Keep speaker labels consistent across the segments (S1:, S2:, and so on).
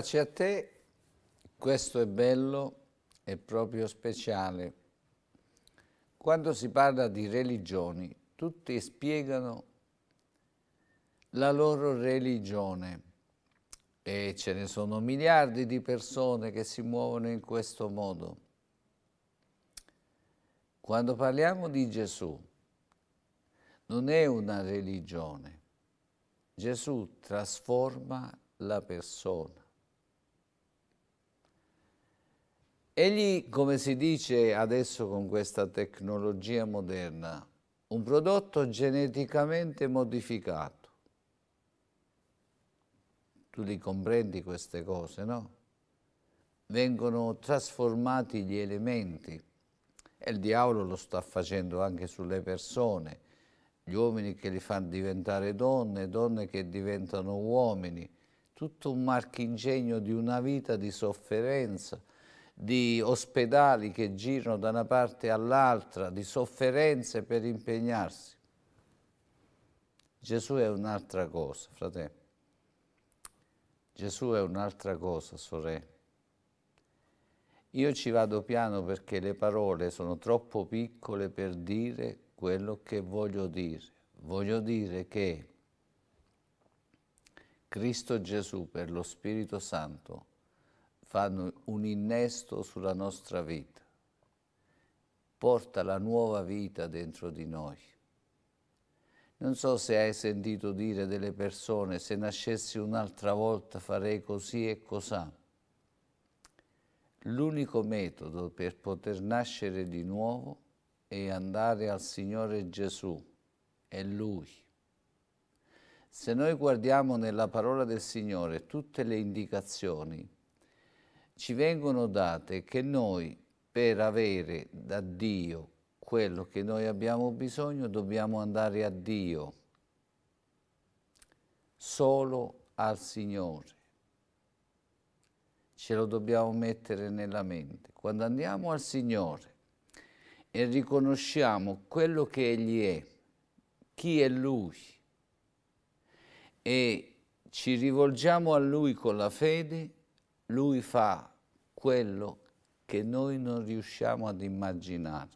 S1: pace a te, questo è bello, è proprio speciale. Quando si parla di religioni, tutti spiegano la loro religione e ce ne sono miliardi di persone che si muovono in questo modo. Quando parliamo di Gesù, non è una religione. Gesù trasforma la persona. Egli, come si dice adesso con questa tecnologia moderna, un prodotto geneticamente modificato. Tu li comprendi queste cose, no? Vengono trasformati gli elementi e il diavolo lo sta facendo anche sulle persone, gli uomini che li fanno diventare donne, donne che diventano uomini, tutto un marchingegno di una vita di sofferenza, di ospedali che girano da una parte all'altra, di sofferenze per impegnarsi. Gesù è un'altra cosa, fratello. Gesù è un'altra cosa, sorella. Io ci vado piano perché le parole sono troppo piccole per dire quello che voglio dire. Voglio dire che Cristo Gesù per lo Spirito Santo fanno un innesto sulla nostra vita, porta la nuova vita dentro di noi. Non so se hai sentito dire delle persone, se nascessi un'altra volta farei così e cos'ha. L'unico metodo per poter nascere di nuovo è andare al Signore Gesù, è Lui. Se noi guardiamo nella parola del Signore tutte le indicazioni, ci vengono date che noi per avere da Dio quello che noi abbiamo bisogno dobbiamo andare a Dio, solo al Signore. Ce lo dobbiamo mettere nella mente. Quando andiamo al Signore e riconosciamo quello che Egli è, chi è Lui, e ci rivolgiamo a Lui con la fede, lui fa quello che noi non riusciamo ad immaginare.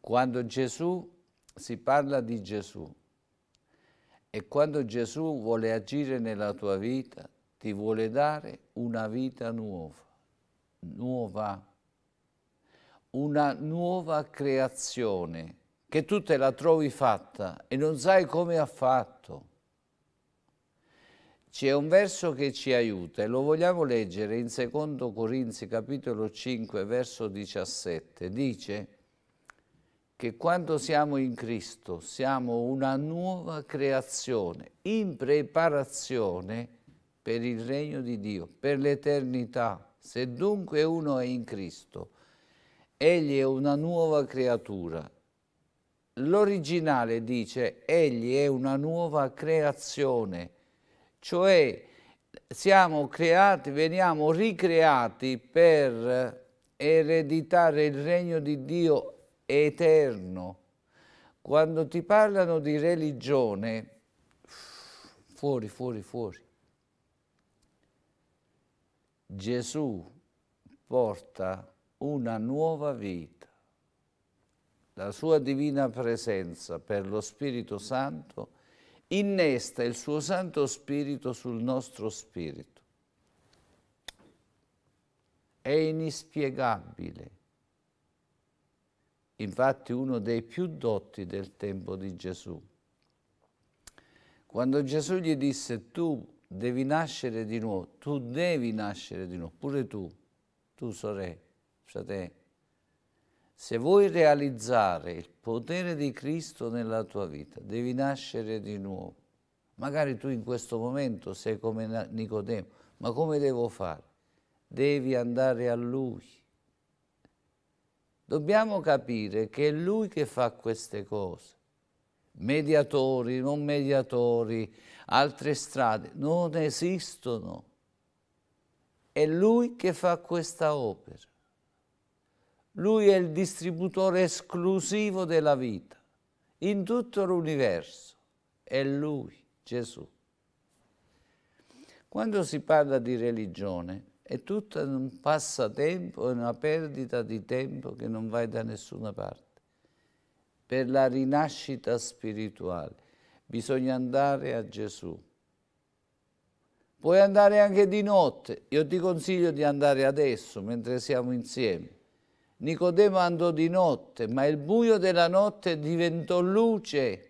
S1: Quando Gesù si parla di Gesù e quando Gesù vuole agire nella tua vita, ti vuole dare una vita nuova, nuova, una nuova creazione che tu te la trovi fatta e non sai come ha fatto c'è un verso che ci aiuta e lo vogliamo leggere in 2 Corinzi capitolo 5 verso 17. Dice che quando siamo in Cristo siamo una nuova creazione in preparazione per il regno di Dio, per l'eternità. Se dunque uno è in Cristo, egli è una nuova creatura. L'originale dice egli è una nuova creazione cioè siamo creati, veniamo ricreati per ereditare il regno di Dio eterno. Quando ti parlano di religione, fuori, fuori, fuori. Gesù porta una nuova vita. La sua divina presenza per lo Spirito Santo innesta il suo Santo Spirito sul nostro spirito. È inspiegabile. Infatti uno dei più dotti del tempo di Gesù. Quando Gesù gli disse tu devi nascere di nuovo, tu devi nascere di nuovo, pure tu, tu sorella, fratello, se vuoi realizzare il potere di Cristo nella tua vita, devi nascere di nuovo. Magari tu in questo momento sei come Nicodemo, ma come devo fare? Devi andare a Lui. Dobbiamo capire che è Lui che fa queste cose. Mediatori, non mediatori, altre strade, non esistono. È Lui che fa questa opera. Lui è il distributore esclusivo della vita in tutto l'universo. È Lui, Gesù. Quando si parla di religione è tutto un passatempo, è una perdita di tempo che non vai da nessuna parte. Per la rinascita spirituale bisogna andare a Gesù. Puoi andare anche di notte, io ti consiglio di andare adesso mentre siamo insieme Nicodemo andò di notte, ma il buio della notte diventò luce.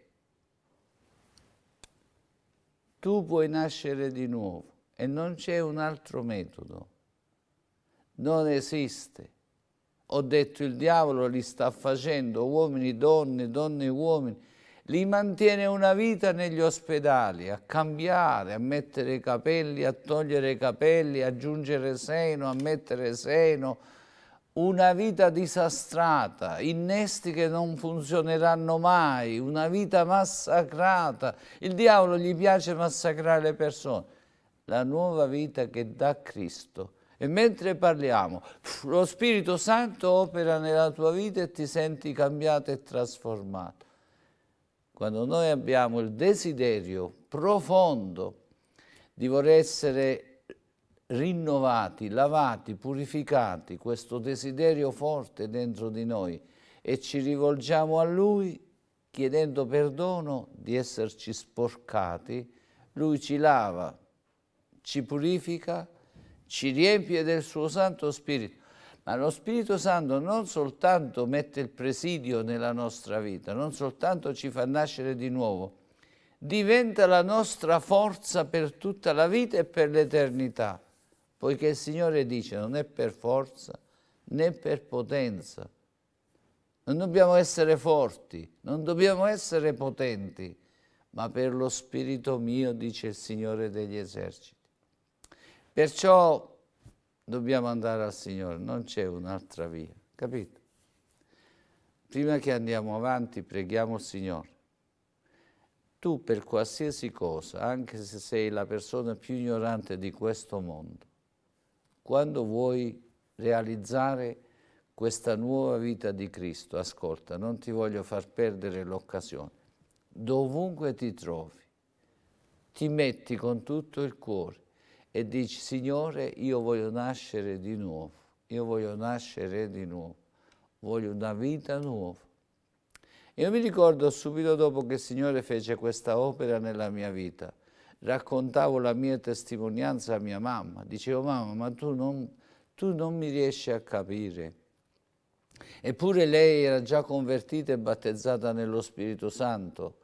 S1: Tu puoi nascere di nuovo e non c'è un altro metodo. Non esiste. Ho detto il diavolo li sta facendo, uomini, donne, donne, e uomini. Li mantiene una vita negli ospedali, a cambiare, a mettere i capelli, a togliere i capelli, a aggiungere seno, a mettere seno, una vita disastrata, innesti che non funzioneranno mai, una vita massacrata. Il diavolo gli piace massacrare le persone. La nuova vita che dà Cristo. E mentre parliamo, lo Spirito Santo opera nella tua vita e ti senti cambiato e trasformato. Quando noi abbiamo il desiderio profondo di voler essere rinnovati, lavati, purificati, questo desiderio forte dentro di noi e ci rivolgiamo a Lui chiedendo perdono di esserci sporcati, Lui ci lava, ci purifica, ci riempie del suo Santo Spirito. Ma lo Spirito Santo non soltanto mette il presidio nella nostra vita, non soltanto ci fa nascere di nuovo, diventa la nostra forza per tutta la vita e per l'eternità poiché il Signore dice non è per forza né per potenza. Non dobbiamo essere forti, non dobbiamo essere potenti, ma per lo spirito mio, dice il Signore degli eserciti. Perciò dobbiamo andare al Signore, non c'è un'altra via, capito? Prima che andiamo avanti preghiamo il Signore. Tu per qualsiasi cosa, anche se sei la persona più ignorante di questo mondo, quando vuoi realizzare questa nuova vita di Cristo, ascolta, non ti voglio far perdere l'occasione, dovunque ti trovi, ti metti con tutto il cuore e dici, Signore, io voglio nascere di nuovo, io voglio nascere di nuovo, voglio una vita nuova. Io mi ricordo subito dopo che il Signore fece questa opera nella mia vita, raccontavo la mia testimonianza a mia mamma, dicevo mamma ma tu non, tu non mi riesci a capire. Eppure lei era già convertita e battezzata nello Spirito Santo,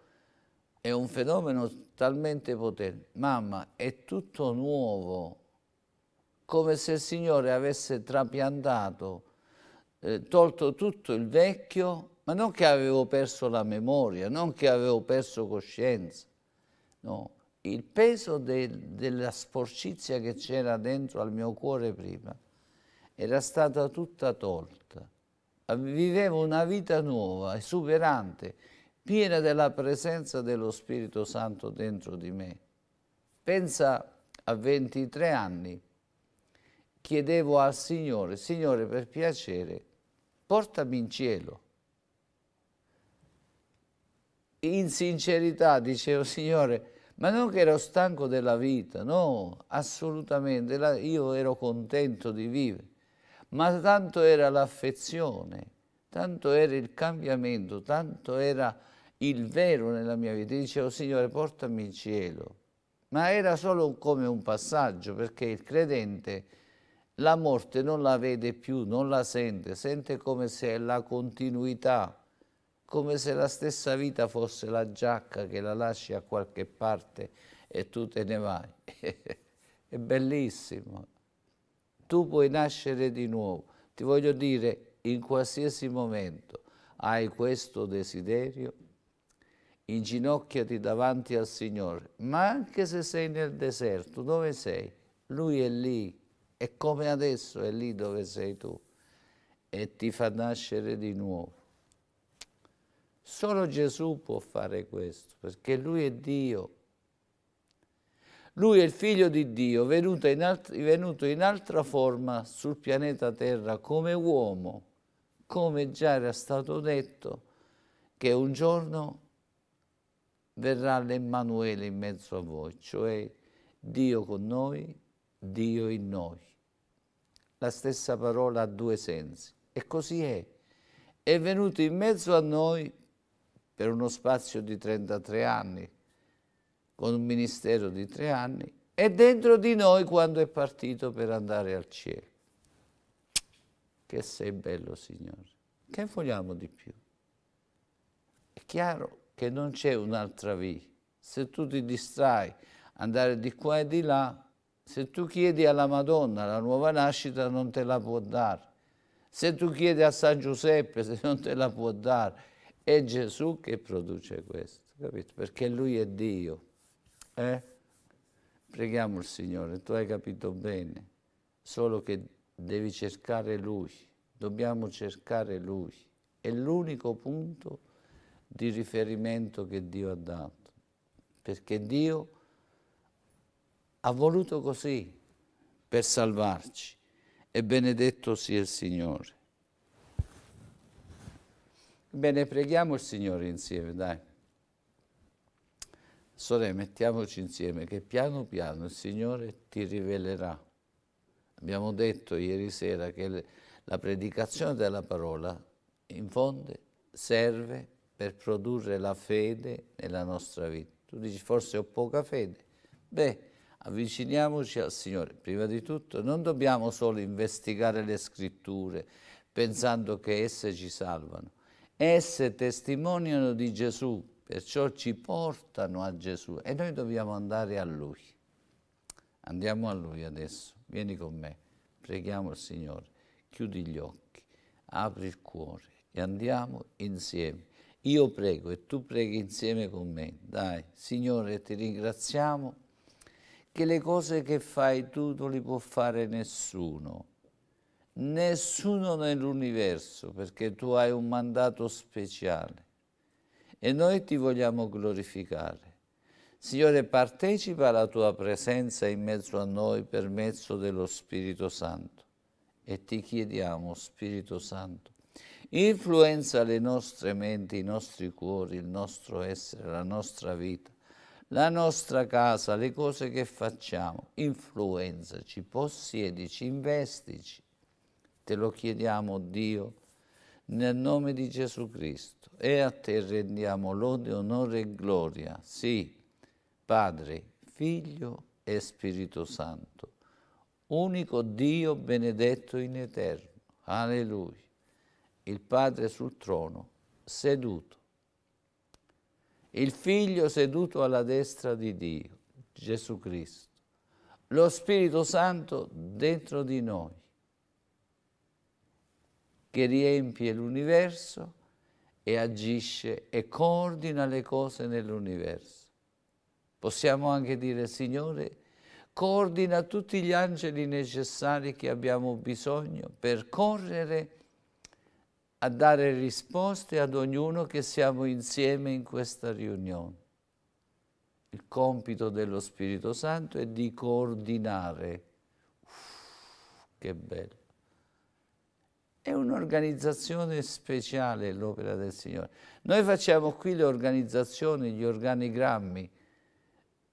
S1: è un fenomeno talmente potente. Mamma, è tutto nuovo, come se il Signore avesse trapiantato, eh, tolto tutto il vecchio, ma non che avevo perso la memoria, non che avevo perso coscienza, no, il peso de, della sporcizia che c'era dentro al mio cuore prima era stata tutta tolta. Vivevo una vita nuova, esuberante, piena della presenza dello Spirito Santo dentro di me. Pensa a 23 anni, chiedevo al Signore, Signore per piacere, portami in cielo. In sincerità dicevo, Signore, ma non che ero stanco della vita, no, assolutamente, io ero contento di vivere, ma tanto era l'affezione, tanto era il cambiamento, tanto era il vero nella mia vita. dicevo, Signore, portami in cielo. Ma era solo come un passaggio, perché il credente la morte non la vede più, non la sente, sente come se è la continuità come se la stessa vita fosse la giacca che la lasci a qualche parte e tu te ne vai. È bellissimo. Tu puoi nascere di nuovo. Ti voglio dire, in qualsiasi momento hai questo desiderio, inginocchiati davanti al Signore, ma anche se sei nel deserto, dove sei? Lui è lì, è come adesso, è lì dove sei tu e ti fa nascere di nuovo. Solo Gesù può fare questo, perché Lui è Dio. Lui è il figlio di Dio, venuto in, alt venuto in altra forma sul pianeta Terra come uomo, come già era stato detto, che un giorno verrà l'Emmanuele in mezzo a voi, cioè Dio con noi, Dio in noi. La stessa parola ha due sensi. E così è. È venuto in mezzo a noi per uno spazio di 33 anni, con un ministero di tre anni, è dentro di noi quando è partito per andare al cielo. Che sei bello, Signore. Che vogliamo di più? È chiaro che non c'è un'altra via. Se tu ti distrai, andare di qua e di là, se tu chiedi alla Madonna la nuova nascita non te la può dare. Se tu chiedi a San Giuseppe se non te la può dare è Gesù che produce questo, capito? Perché lui è Dio. Eh? Preghiamo il Signore, tu hai capito bene, solo che devi cercare Lui, dobbiamo cercare Lui. È l'unico punto di riferimento che Dio ha dato, perché Dio ha voluto così per salvarci e benedetto sia il Signore. Bene, preghiamo il Signore insieme, dai. Sorelle, mettiamoci insieme che piano piano il Signore ti rivelerà. Abbiamo detto ieri sera che la predicazione della parola in fondo serve per produrre la fede nella nostra vita. Tu dici forse ho poca fede. Beh, avviciniamoci al Signore. Prima di tutto non dobbiamo solo investigare le scritture pensando che esse ci salvano, Esse testimoniano di Gesù, perciò ci portano a Gesù e noi dobbiamo andare a Lui. Andiamo a Lui adesso, vieni con me, preghiamo il Signore, chiudi gli occhi, apri il cuore e andiamo insieme. Io prego e tu preghi insieme con me. Dai, Signore, ti ringraziamo che le cose che fai tu non le può fare nessuno nessuno nell'universo, perché tu hai un mandato speciale e noi ti vogliamo glorificare. Signore, partecipa alla tua presenza in mezzo a noi per mezzo dello Spirito Santo. E ti chiediamo, Spirito Santo, influenza le nostre menti, i nostri cuori, il nostro essere, la nostra vita, la nostra casa, le cose che facciamo. Influenzaci, possiedici, investici Te lo chiediamo, Dio, nel nome di Gesù Cristo. E a te rendiamo lode, onore e gloria. Sì, Padre, Figlio e Spirito Santo, unico Dio benedetto in eterno. Alleluia. Il Padre sul trono, seduto. Il Figlio seduto alla destra di Dio, Gesù Cristo. Lo Spirito Santo dentro di noi che riempie l'universo e agisce e coordina le cose nell'universo. Possiamo anche dire, Signore, coordina tutti gli angeli necessari che abbiamo bisogno per correre a dare risposte ad ognuno che siamo insieme in questa riunione. Il compito dello Spirito Santo è di coordinare. Uff, che bello! È un'organizzazione speciale l'opera del Signore. Noi facciamo qui le organizzazioni, gli organigrammi.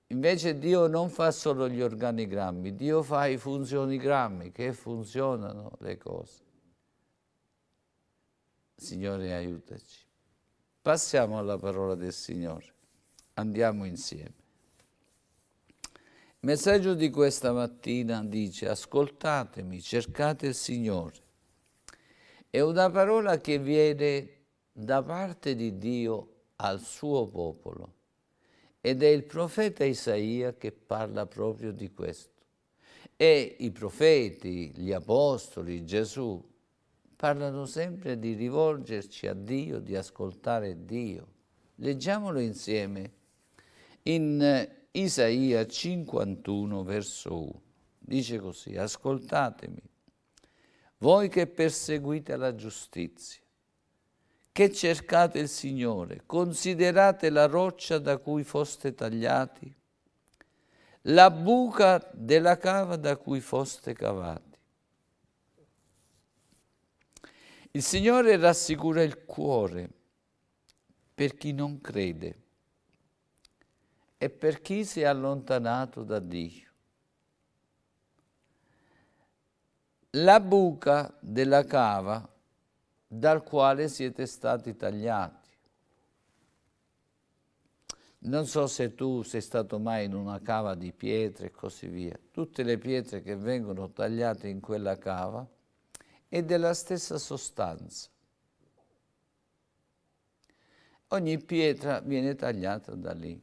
S1: Invece Dio non fa solo gli organigrammi, Dio fa i funzionigrammi, che funzionano le cose. Signore, aiutaci. Passiamo alla parola del Signore. Andiamo insieme. Il messaggio di questa mattina dice, ascoltatemi, cercate il Signore è una parola che viene da parte di Dio al suo popolo. Ed è il profeta Isaia che parla proprio di questo. E i profeti, gli apostoli, Gesù, parlano sempre di rivolgerci a Dio, di ascoltare Dio. Leggiamolo insieme in Isaia 51, verso 1. Dice così, ascoltatemi, voi che perseguite la giustizia, che cercate il Signore, considerate la roccia da cui foste tagliati, la buca della cava da cui foste cavati. Il Signore rassicura il cuore per chi non crede e per chi si è allontanato da Dio. la buca della cava dal quale siete stati tagliati. Non so se tu sei stato mai in una cava di pietre e così via. Tutte le pietre che vengono tagliate in quella cava è della stessa sostanza. Ogni pietra viene tagliata da lì.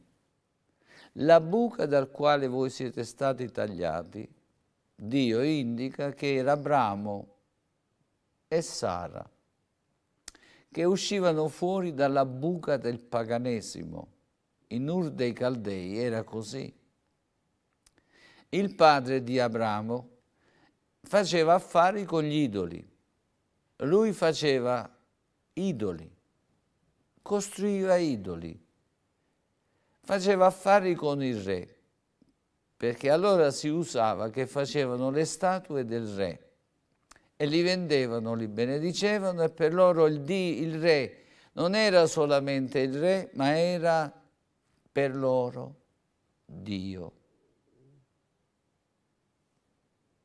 S1: La buca dal quale voi siete stati tagliati Dio indica che era Abramo e Sara che uscivano fuori dalla buca del paganesimo. In Ur dei Caldei era così. Il padre di Abramo faceva affari con gli idoli. Lui faceva idoli, costruiva idoli, faceva affari con il re perché allora si usava che facevano le statue del re e li vendevano, li benedicevano e per loro il, di, il re non era solamente il re, ma era per loro Dio.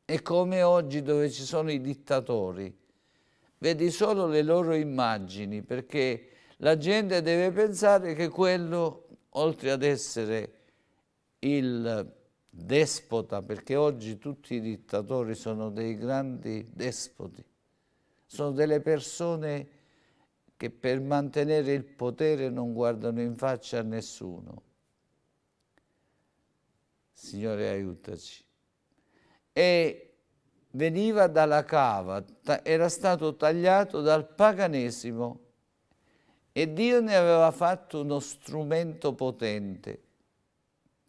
S1: E come oggi dove ci sono i dittatori, vedi solo le loro immagini, perché la gente deve pensare che quello, oltre ad essere il despota, perché oggi tutti i dittatori sono dei grandi despoti, sono delle persone che per mantenere il potere non guardano in faccia a nessuno. Signore aiutaci. E veniva dalla cava, era stato tagliato dal paganesimo e Dio ne aveva fatto uno strumento potente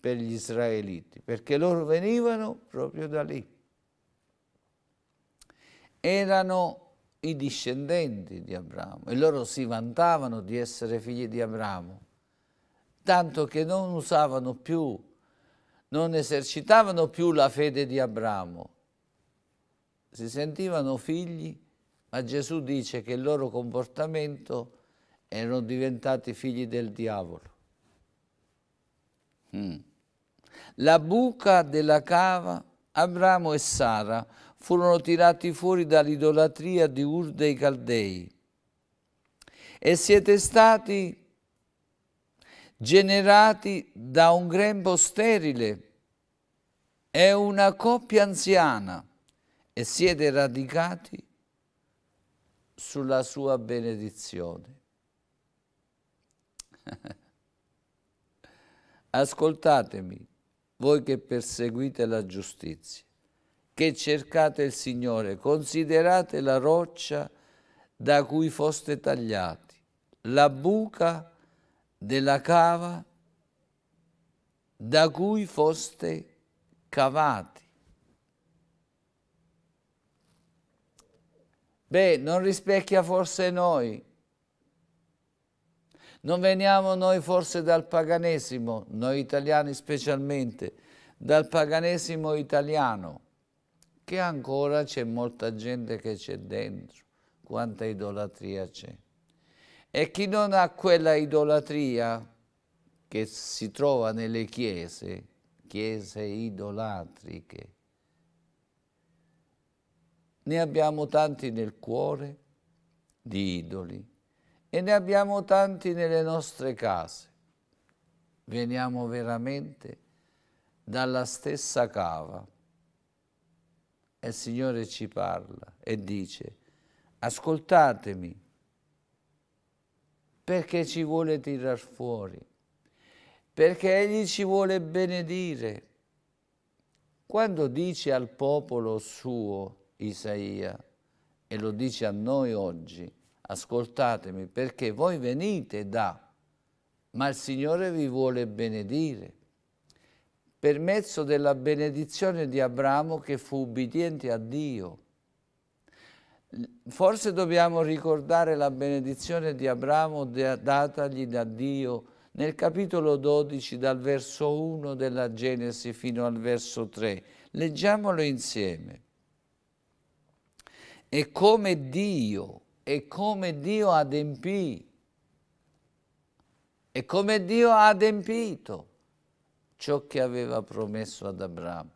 S1: per gli israeliti, perché loro venivano proprio da lì. Erano i discendenti di Abramo e loro si vantavano di essere figli di Abramo, tanto che non usavano più, non esercitavano più la fede di Abramo, si sentivano figli, ma Gesù dice che il loro comportamento erano diventati figli del diavolo. Mm la buca della cava, Abramo e Sara furono tirati fuori dall'idolatria di Ur dei Caldei e siete stati generati da un grembo sterile e una coppia anziana e siete radicati sulla sua benedizione. Ascoltatemi voi che perseguite la giustizia, che cercate il Signore, considerate la roccia da cui foste tagliati, la buca della cava da cui foste cavati. Beh, non rispecchia forse noi non veniamo noi forse dal paganesimo, noi italiani specialmente, dal paganesimo italiano, che ancora c'è molta gente che c'è dentro, quanta idolatria c'è. E chi non ha quella idolatria che si trova nelle chiese, chiese idolatriche, ne abbiamo tanti nel cuore di idoli e ne abbiamo tanti nelle nostre case. Veniamo veramente dalla stessa cava. E il Signore ci parla e dice, ascoltatemi, perché ci vuole tirar fuori, perché Egli ci vuole benedire. Quando dice al popolo suo, Isaia, e lo dice a noi oggi, ascoltatemi, perché voi venite da, ma il Signore vi vuole benedire, per mezzo della benedizione di Abramo che fu ubbidiente a Dio. Forse dobbiamo ricordare la benedizione di Abramo datagli da Dio nel capitolo 12 dal verso 1 della Genesi fino al verso 3. Leggiamolo insieme. E come Dio e come Dio adempì, e come Dio ha adempito ciò che aveva promesso ad Abramo.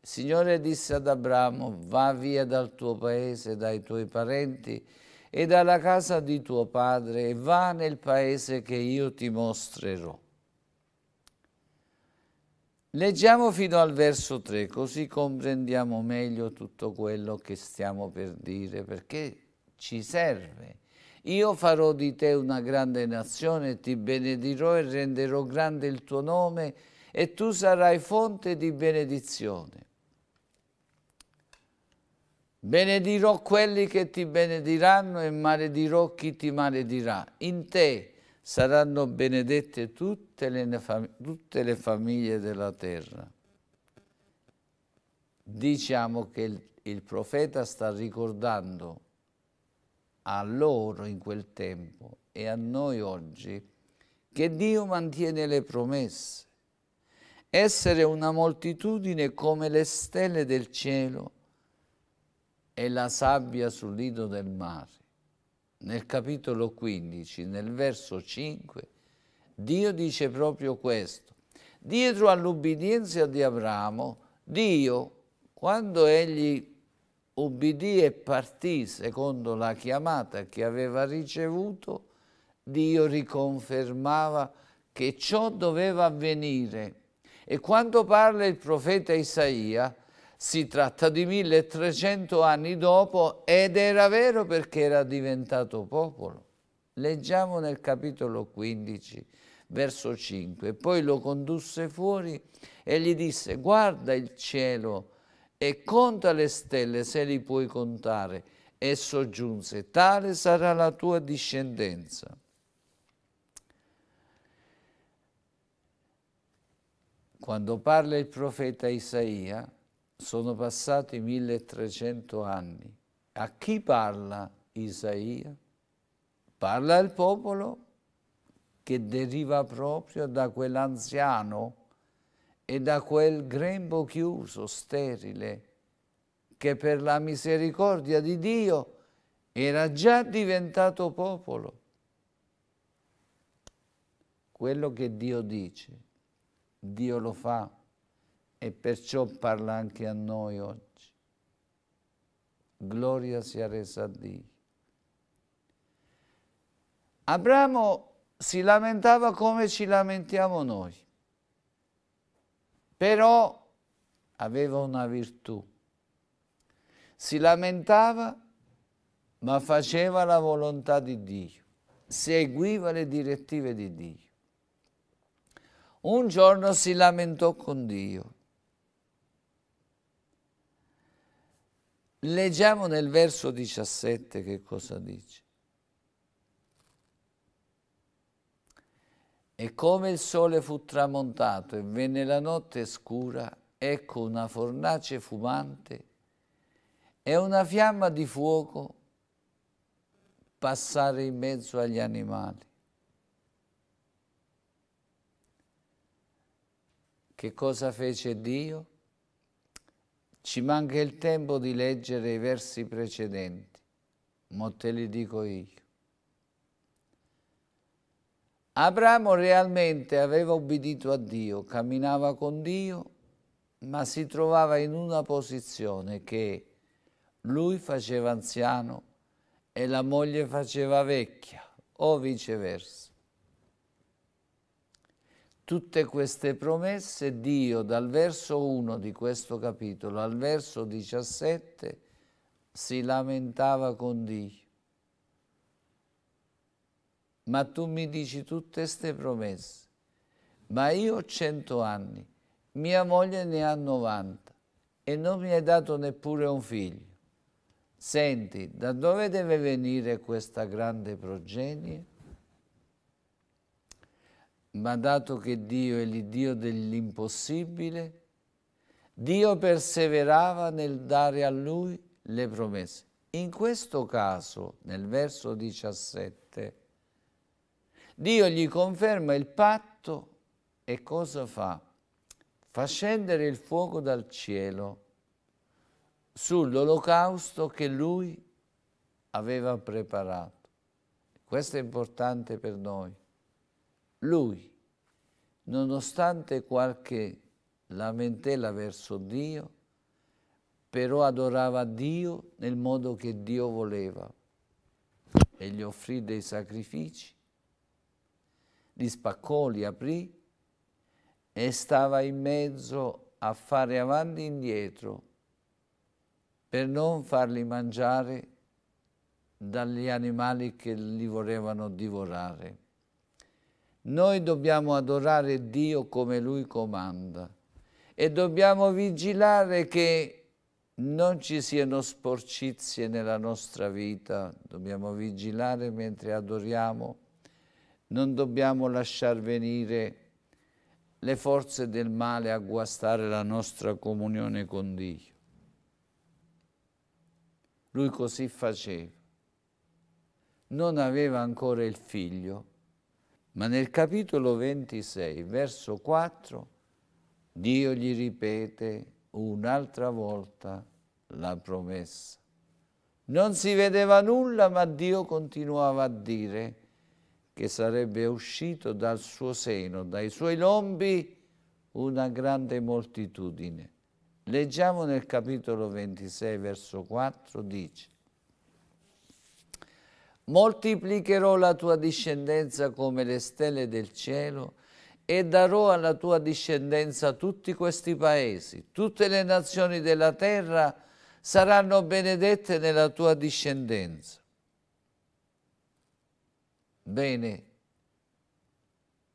S1: Il Signore disse ad Abramo, va via dal tuo paese, dai tuoi parenti e dalla casa di tuo padre e va nel paese che io ti mostrerò. Leggiamo fino al verso 3, così comprendiamo meglio tutto quello che stiamo per dire, perché ci serve. Io farò di te una grande nazione, ti benedirò e renderò grande il tuo nome e tu sarai fonte di benedizione. Benedirò quelli che ti benediranno e maledirò chi ti maledirà. In te saranno benedette tutte le, tutte le famiglie della terra. Diciamo che il, il profeta sta ricordando a loro in quel tempo e a noi oggi che Dio mantiene le promesse. Essere una moltitudine come le stelle del cielo e la sabbia sul lido del mare. Nel capitolo 15, nel verso 5, Dio dice proprio questo. Dietro all'ubbidienza di Abramo, Dio, quando egli ubbidì e partì secondo la chiamata che aveva ricevuto, Dio riconfermava che ciò doveva avvenire. E quando parla il profeta Isaia, si tratta di 1300 anni dopo ed era vero perché era diventato popolo. Leggiamo nel capitolo 15, verso 5. Poi lo condusse fuori e gli disse, guarda il cielo e conta le stelle se li puoi contare. E soggiunse, tale sarà la tua discendenza. Quando parla il profeta Isaia, sono passati 1300 anni. A chi parla Isaia? Parla al popolo che deriva proprio da quell'anziano e da quel grembo chiuso, sterile, che per la misericordia di Dio era già diventato popolo. Quello che Dio dice, Dio lo fa e perciò parla anche a noi oggi. Gloria sia resa a Dio. Abramo si lamentava come ci lamentiamo noi però aveva una virtù. Si lamentava, ma faceva la volontà di Dio, seguiva le direttive di Dio. Un giorno si lamentò con Dio. Leggiamo nel verso 17 che cosa dice. E come il sole fu tramontato e venne la notte scura, ecco una fornace fumante e una fiamma di fuoco passare in mezzo agli animali. Che cosa fece Dio? Ci manca il tempo di leggere i versi precedenti, ma te li dico io. Abramo realmente aveva obbedito a Dio, camminava con Dio, ma si trovava in una posizione che lui faceva anziano e la moglie faceva vecchia, o viceversa. Tutte queste promesse Dio dal verso 1 di questo capitolo al verso 17 si lamentava con Dio ma tu mi dici tutte queste promesse, ma io ho 100 anni, mia moglie ne ha 90 e non mi hai dato neppure un figlio. Senti, da dove deve venire questa grande progenie? Ma dato che Dio è l'Iddio dell'impossibile, Dio perseverava nel dare a lui le promesse. In questo caso, nel verso 17, Dio gli conferma il patto e cosa fa? Fa scendere il fuoco dal cielo sull'olocausto che lui aveva preparato. Questo è importante per noi. Lui, nonostante qualche lamentela verso Dio, però adorava Dio nel modo che Dio voleva e gli offrì dei sacrifici li spaccò, li aprì e stava in mezzo a fare avanti e indietro per non farli mangiare dagli animali che li volevano divorare. Noi dobbiamo adorare Dio come Lui comanda e dobbiamo vigilare che non ci siano sporcizie nella nostra vita, dobbiamo vigilare mentre adoriamo non dobbiamo lasciar venire le forze del male a guastare la nostra comunione con Dio. Lui così faceva. Non aveva ancora il figlio, ma nel capitolo 26, verso 4, Dio gli ripete un'altra volta la promessa. Non si vedeva nulla, ma Dio continuava a dire, che sarebbe uscito dal suo seno, dai suoi lombi, una grande moltitudine. Leggiamo nel capitolo 26, verso 4, dice Moltiplicherò la tua discendenza come le stelle del cielo e darò alla tua discendenza tutti questi paesi, tutte le nazioni della terra saranno benedette nella tua discendenza. Bene,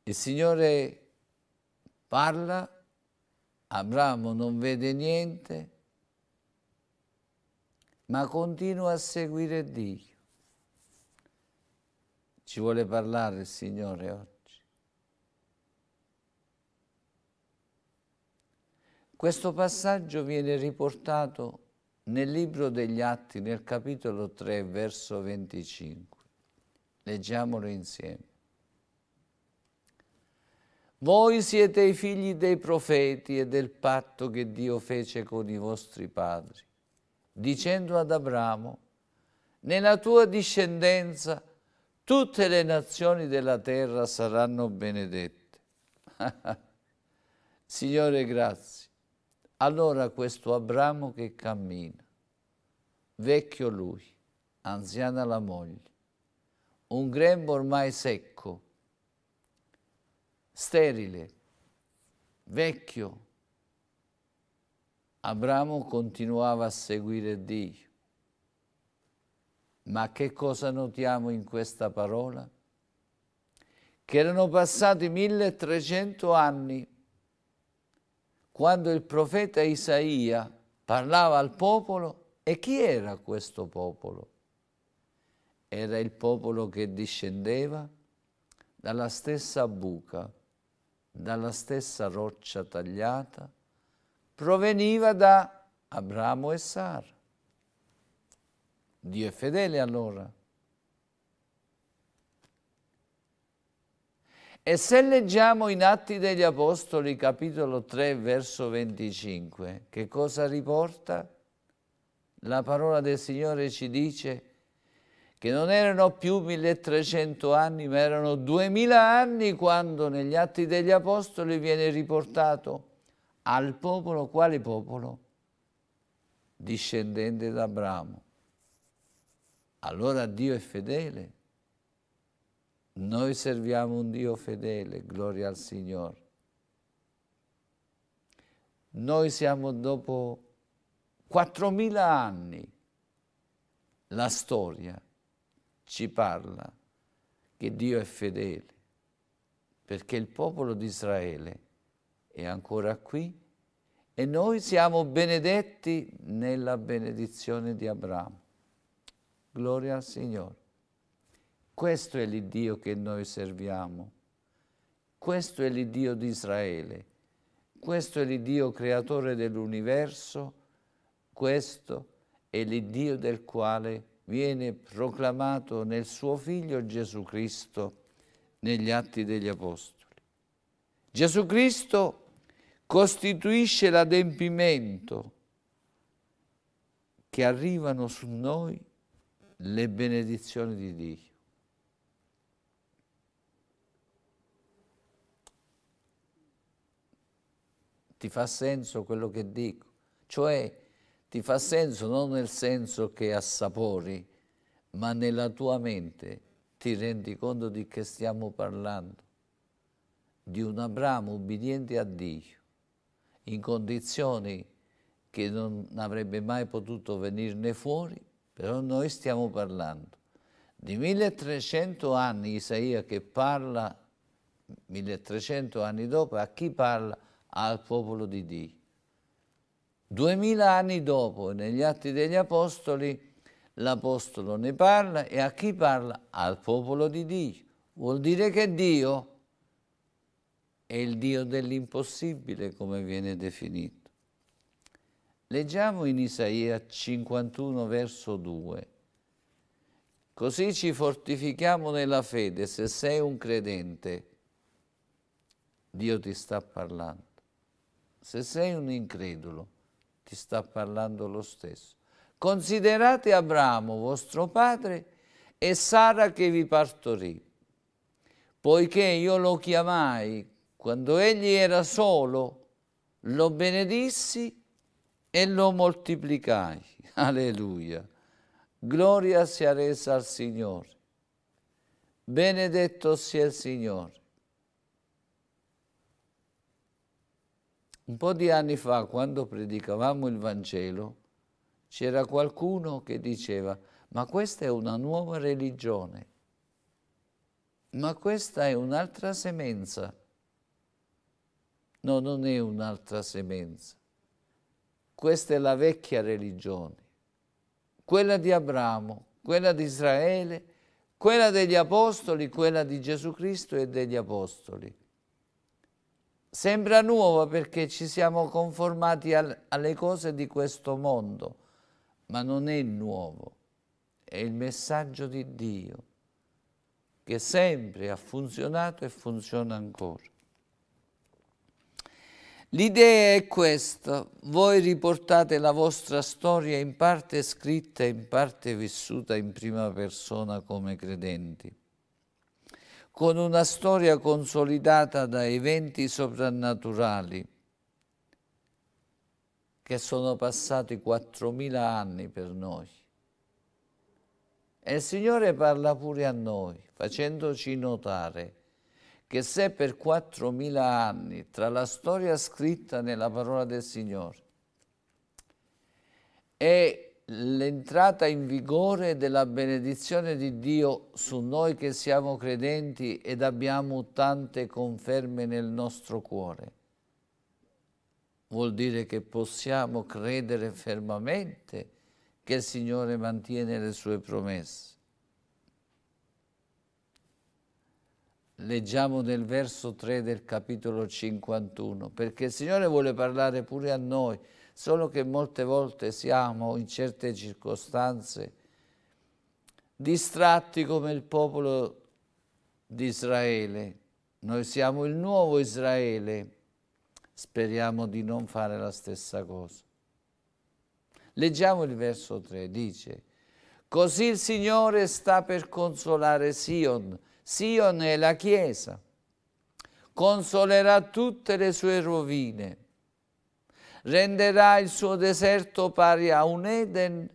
S1: il Signore parla, Abramo non vede niente, ma continua a seguire Dio. Ci vuole parlare il Signore oggi. Questo passaggio viene riportato nel libro degli Atti, nel capitolo 3, verso 25. Leggiamolo insieme. Voi siete i figli dei profeti e del patto che Dio fece con i vostri padri, dicendo ad Abramo, nella tua discendenza tutte le nazioni della terra saranno benedette. Signore, grazie. Allora questo Abramo che cammina, vecchio lui, anziana la moglie, un grembo ormai secco, sterile, vecchio. Abramo continuava a seguire Dio. Ma che cosa notiamo in questa parola? Che erano passati 1300 anni quando il profeta Isaia parlava al popolo e chi era questo popolo? era il popolo che discendeva dalla stessa buca, dalla stessa roccia tagliata, proveniva da Abramo e Sar. Dio è fedele allora. E se leggiamo in Atti degli Apostoli, capitolo 3, verso 25, che cosa riporta? La parola del Signore ci dice che non erano più 1300 anni ma erano 2000 anni quando negli Atti degli Apostoli viene riportato al popolo, quale popolo? Discendente da Abramo. Allora Dio è fedele. Noi serviamo un Dio fedele, gloria al Signore. Noi siamo dopo 4.000 anni la storia ci parla che Dio è fedele, perché il popolo di Israele è ancora qui e noi siamo benedetti nella benedizione di Abramo. Gloria al Signore. Questo è l'Iddio che noi serviamo. Questo è l'Iddio di Israele. Questo è l'Iddio creatore dell'universo. Questo è l'Iddio del quale viene proclamato nel suo figlio Gesù Cristo negli atti degli Apostoli. Gesù Cristo costituisce l'adempimento che arrivano su noi le benedizioni di Dio. Ti fa senso quello che dico? Cioè, ti fa senso non nel senso che assapori, ma nella tua mente ti rendi conto di che stiamo parlando, di un Abramo ubbidiente a Dio, in condizioni che non avrebbe mai potuto venirne fuori, però noi stiamo parlando. Di 1300 anni Isaia che parla, 1300 anni dopo, a chi parla? Al popolo di Dio. Duemila anni dopo, negli Atti degli Apostoli, l'Apostolo ne parla e a chi parla? Al popolo di Dio. Vuol dire che Dio è il Dio dell'impossibile, come viene definito. Leggiamo in Isaia 51, verso 2. Così ci fortifichiamo nella fede, se sei un credente, Dio ti sta parlando. Se sei un incredulo, ti sta parlando lo stesso. Considerate Abramo vostro padre e Sara che vi partorì, poiché io lo chiamai quando egli era solo, lo benedissi e lo moltiplicai. Alleluia. Gloria sia resa al Signore. Benedetto sia il Signore Un po' di anni fa, quando predicavamo il Vangelo, c'era qualcuno che diceva ma questa è una nuova religione, ma questa è un'altra semenza. No, non è un'altra semenza. Questa è la vecchia religione, quella di Abramo, quella di Israele, quella degli Apostoli, quella di Gesù Cristo e degli Apostoli. Sembra nuovo perché ci siamo conformati al, alle cose di questo mondo, ma non è nuovo, è il messaggio di Dio che sempre ha funzionato e funziona ancora. L'idea è questa, voi riportate la vostra storia in parte scritta e in parte vissuta in prima persona come credenti con una storia consolidata da eventi soprannaturali che sono passati 4.000 anni per noi. E il Signore parla pure a noi, facendoci notare che se per 4.000 anni, tra la storia scritta nella parola del Signore e l'entrata in vigore della benedizione di Dio su noi che siamo credenti ed abbiamo tante conferme nel nostro cuore. Vuol dire che possiamo credere fermamente che il Signore mantiene le sue promesse. Leggiamo nel verso 3 del capitolo 51, perché il Signore vuole parlare pure a noi, solo che molte volte siamo in certe circostanze distratti come il popolo di Israele. Noi siamo il nuovo Israele, speriamo di non fare la stessa cosa. Leggiamo il verso 3, dice, Così il Signore sta per consolare Sion, Sion è la Chiesa, consolerà tutte le sue rovine, renderà il suo deserto pari a un Eden,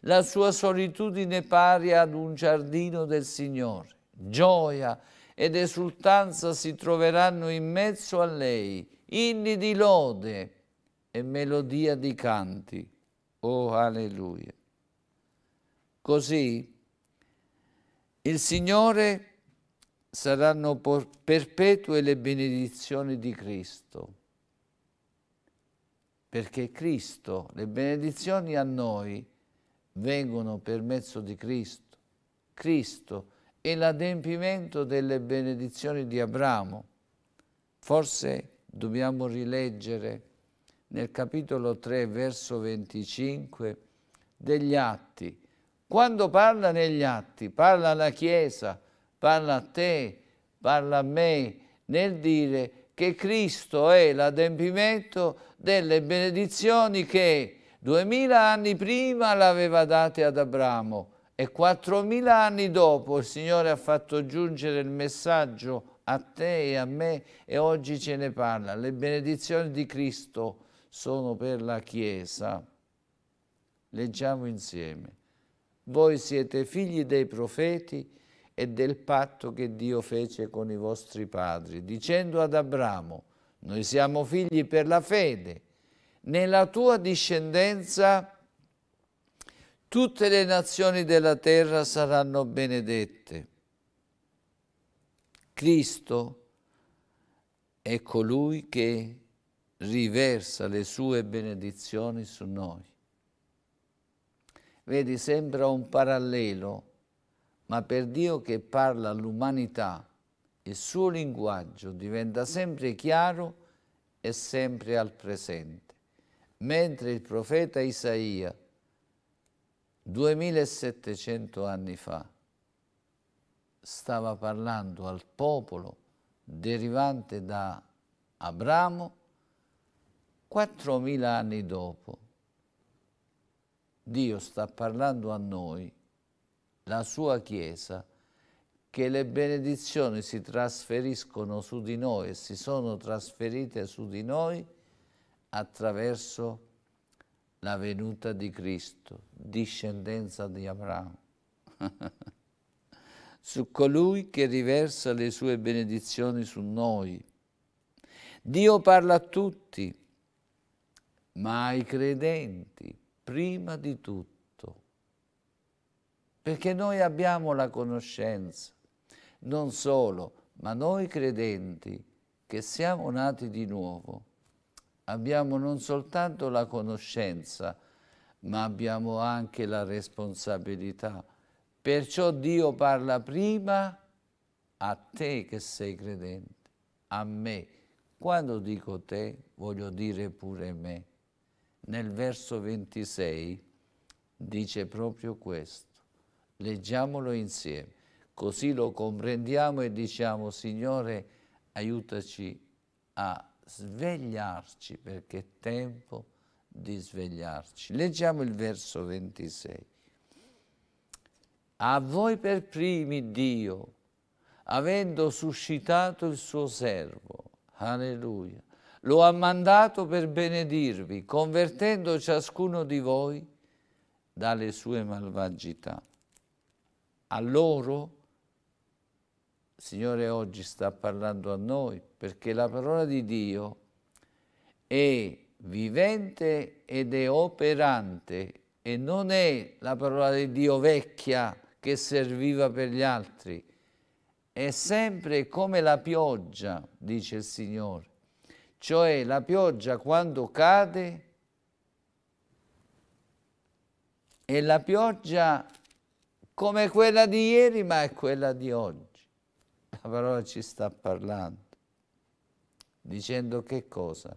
S1: la sua solitudine pari ad un giardino del Signore. Gioia ed esultanza si troveranno in mezzo a lei, inni di lode e melodia di canti. Oh, alleluia! Così il Signore saranno perpetue le benedizioni di Cristo perché Cristo, le benedizioni a noi vengono per mezzo di Cristo. Cristo è l'adempimento delle benedizioni di Abramo. Forse dobbiamo rileggere nel capitolo 3, verso 25 degli Atti. Quando parla negli Atti, parla alla Chiesa, parla a te, parla a me, nel dire che Cristo è l'adempimento delle benedizioni che duemila anni prima l'aveva date ad Abramo e quattromila anni dopo il Signore ha fatto giungere il messaggio a te e a me e oggi ce ne parla. Le benedizioni di Cristo sono per la Chiesa. Leggiamo insieme. Voi siete figli dei profeti e del patto che Dio fece con i vostri padri, dicendo ad Abramo, noi siamo figli per la fede, nella tua discendenza tutte le nazioni della terra saranno benedette. Cristo è colui che riversa le sue benedizioni su noi. Vedi, sembra un parallelo ma per Dio che parla all'umanità, il suo linguaggio diventa sempre chiaro e sempre al presente, mentre il profeta Isaia, 2700 anni fa, stava parlando al popolo derivante da Abramo 4.000 anni dopo. Dio sta parlando a noi la sua Chiesa, che le benedizioni si trasferiscono su di noi e si sono trasferite su di noi attraverso la venuta di Cristo, discendenza di Abramo, su colui che riversa le sue benedizioni su noi. Dio parla a tutti, ma ai credenti prima di tutti perché noi abbiamo la conoscenza. Non solo, ma noi credenti che siamo nati di nuovo, abbiamo non soltanto la conoscenza, ma abbiamo anche la responsabilità. Perciò Dio parla prima a te che sei credente, a me. Quando dico te, voglio dire pure me. Nel verso 26 dice proprio questo. Leggiamolo insieme, così lo comprendiamo e diciamo, Signore, aiutaci a svegliarci perché è tempo di svegliarci. Leggiamo il verso 26. A voi per primi Dio, avendo suscitato il suo servo, alleluia, lo ha mandato per benedirvi, convertendo ciascuno di voi dalle sue malvagità a loro, Signore oggi sta parlando a noi, perché la parola di Dio è vivente ed è operante e non è la parola di Dio vecchia che serviva per gli altri. È sempre come la pioggia, dice il Signore. Cioè la pioggia quando cade e la pioggia come quella di ieri, ma è quella di oggi. La parola ci sta parlando, dicendo che cosa?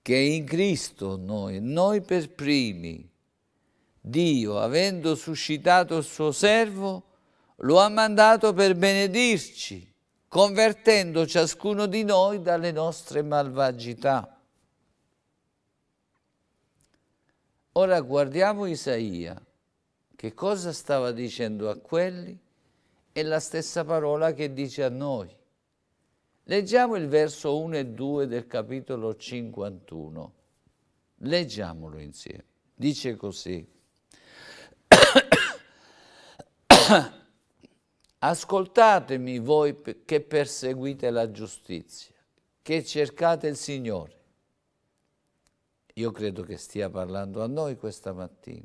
S1: Che in Cristo noi, noi per primi, Dio, avendo suscitato il suo servo, lo ha mandato per benedirci, convertendo ciascuno di noi dalle nostre malvagità. Ora guardiamo Isaia, che cosa stava dicendo a quelli è la stessa parola che dice a noi. Leggiamo il verso 1 e 2 del capitolo 51. Leggiamolo insieme. Dice così. Ascoltatemi voi che perseguite la giustizia, che cercate il Signore. Io credo che stia parlando a noi questa mattina.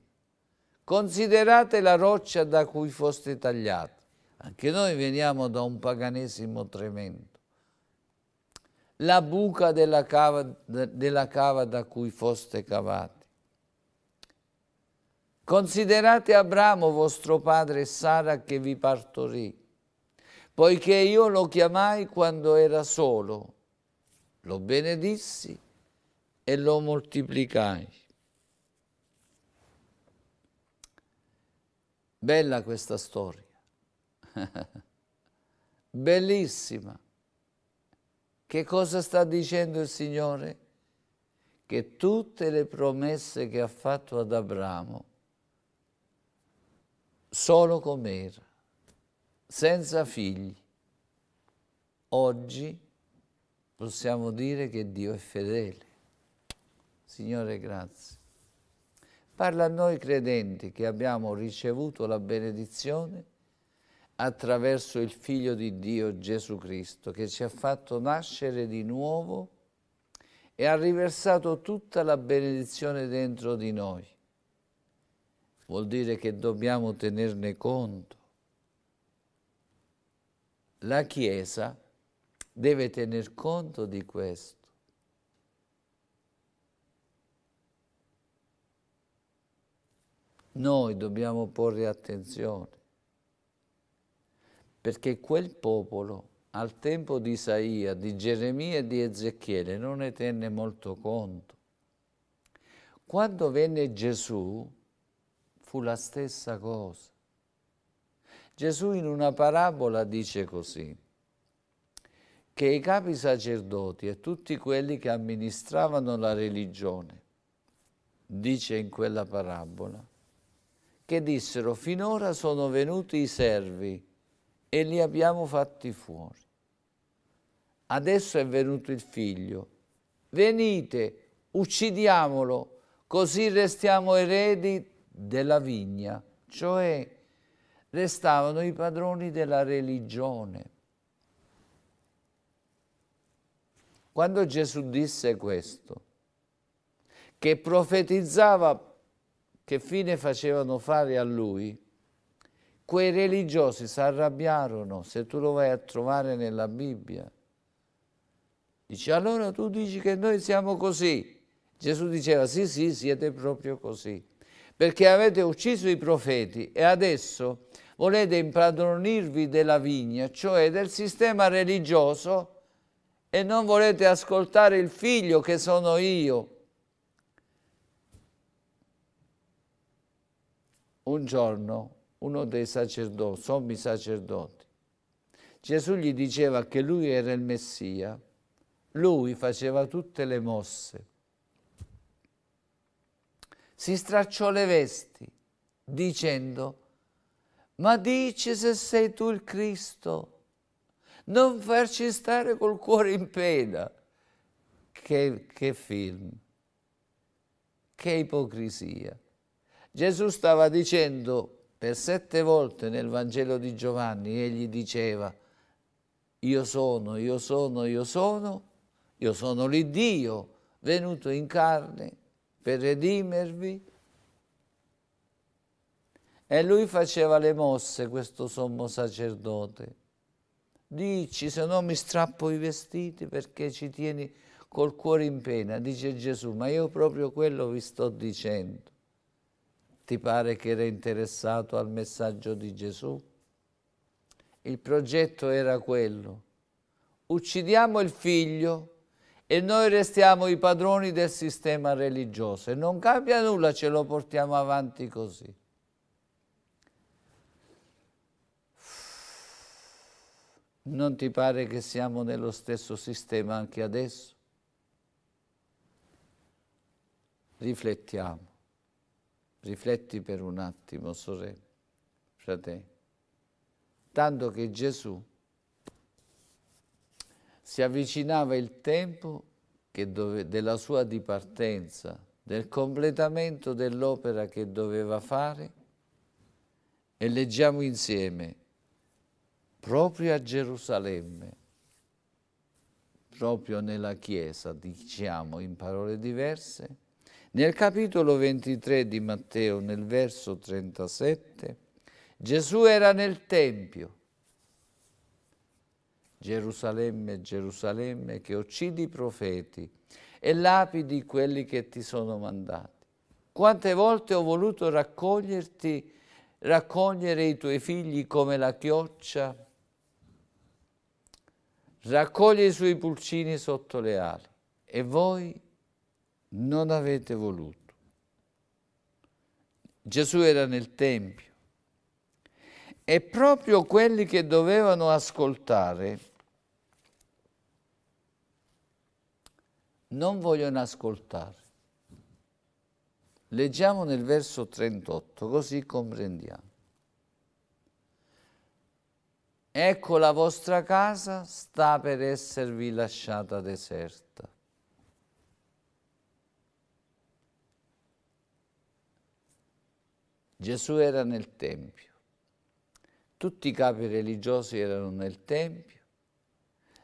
S1: Considerate la roccia da cui foste tagliati. Anche noi veniamo da un paganesimo tremendo. La buca della cava, della cava da cui foste cavati. Considerate Abramo vostro padre e Sara che vi partorì, poiché io lo chiamai quando era solo, lo benedissi e lo moltiplicai. Bella questa storia, bellissima. Che cosa sta dicendo il Signore? Che tutte le promesse che ha fatto ad Abramo solo com'era, senza figli. Oggi possiamo dire che Dio è fedele. Signore, grazie. Parla a noi credenti che abbiamo ricevuto la benedizione attraverso il Figlio di Dio Gesù Cristo che ci ha fatto nascere di nuovo e ha riversato tutta la benedizione dentro di noi. Vuol dire che dobbiamo tenerne conto. La Chiesa deve tener conto di questo. Noi dobbiamo porre attenzione, perché quel popolo al tempo di Isaia, di Geremia e di Ezechiele non ne tenne molto conto. Quando venne Gesù fu la stessa cosa. Gesù in una parabola dice così, che i capi sacerdoti e tutti quelli che amministravano la religione, dice in quella parabola, che dissero finora sono venuti i servi e li abbiamo fatti fuori. Adesso è venuto il figlio, venite, uccidiamolo, così restiamo eredi della vigna, cioè restavano i padroni della religione. Quando Gesù disse questo, che profetizzava che fine facevano fare a lui, quei religiosi si arrabbiarono, se tu lo vai a trovare nella Bibbia. Dice, allora tu dici che noi siamo così. Gesù diceva, sì, sì, siete proprio così, perché avete ucciso i profeti e adesso volete impadronirvi della vigna, cioè del sistema religioso, e non volete ascoltare il figlio che sono io. un giorno uno dei sacerdoti, sommi sacerdoti, Gesù gli diceva che lui era il Messia, lui faceva tutte le mosse, si stracciò le vesti dicendo ma dici se sei tu il Cristo, non farci stare col cuore in pena. Che, che film, che ipocrisia. Gesù stava dicendo per sette volte nel Vangelo di Giovanni, egli diceva, io sono, io sono, io sono, io sono l'Iddio venuto in carne per redimervi. E lui faceva le mosse, questo sommo sacerdote. Dici, se no mi strappo i vestiti perché ci tieni col cuore in pena, dice Gesù, ma io proprio quello vi sto dicendo. Ti pare che era interessato al messaggio di Gesù? Il progetto era quello. Uccidiamo il figlio e noi restiamo i padroni del sistema religioso e non cambia nulla, ce lo portiamo avanti così. Non ti pare che siamo nello stesso sistema anche adesso? Riflettiamo. Rifletti per un attimo, sorella, fratello. Tanto che Gesù si avvicinava il tempo dove, della sua dipartenza, del completamento dell'opera che doveva fare e leggiamo insieme proprio a Gerusalemme, proprio nella Chiesa, diciamo in parole diverse, nel capitolo 23 di Matteo, nel verso 37, Gesù era nel Tempio. Gerusalemme, Gerusalemme, che uccidi i profeti e lapidi quelli che ti sono mandati. Quante volte ho voluto raccoglierti, raccogliere i tuoi figli come la chioccia, raccoglie i suoi pulcini sotto le ali. E voi non avete voluto. Gesù era nel Tempio e proprio quelli che dovevano ascoltare non vogliono ascoltare. Leggiamo nel verso 38, così comprendiamo. Ecco la vostra casa sta per esservi lasciata deserta. Gesù era nel Tempio, tutti i capi religiosi erano nel Tempio.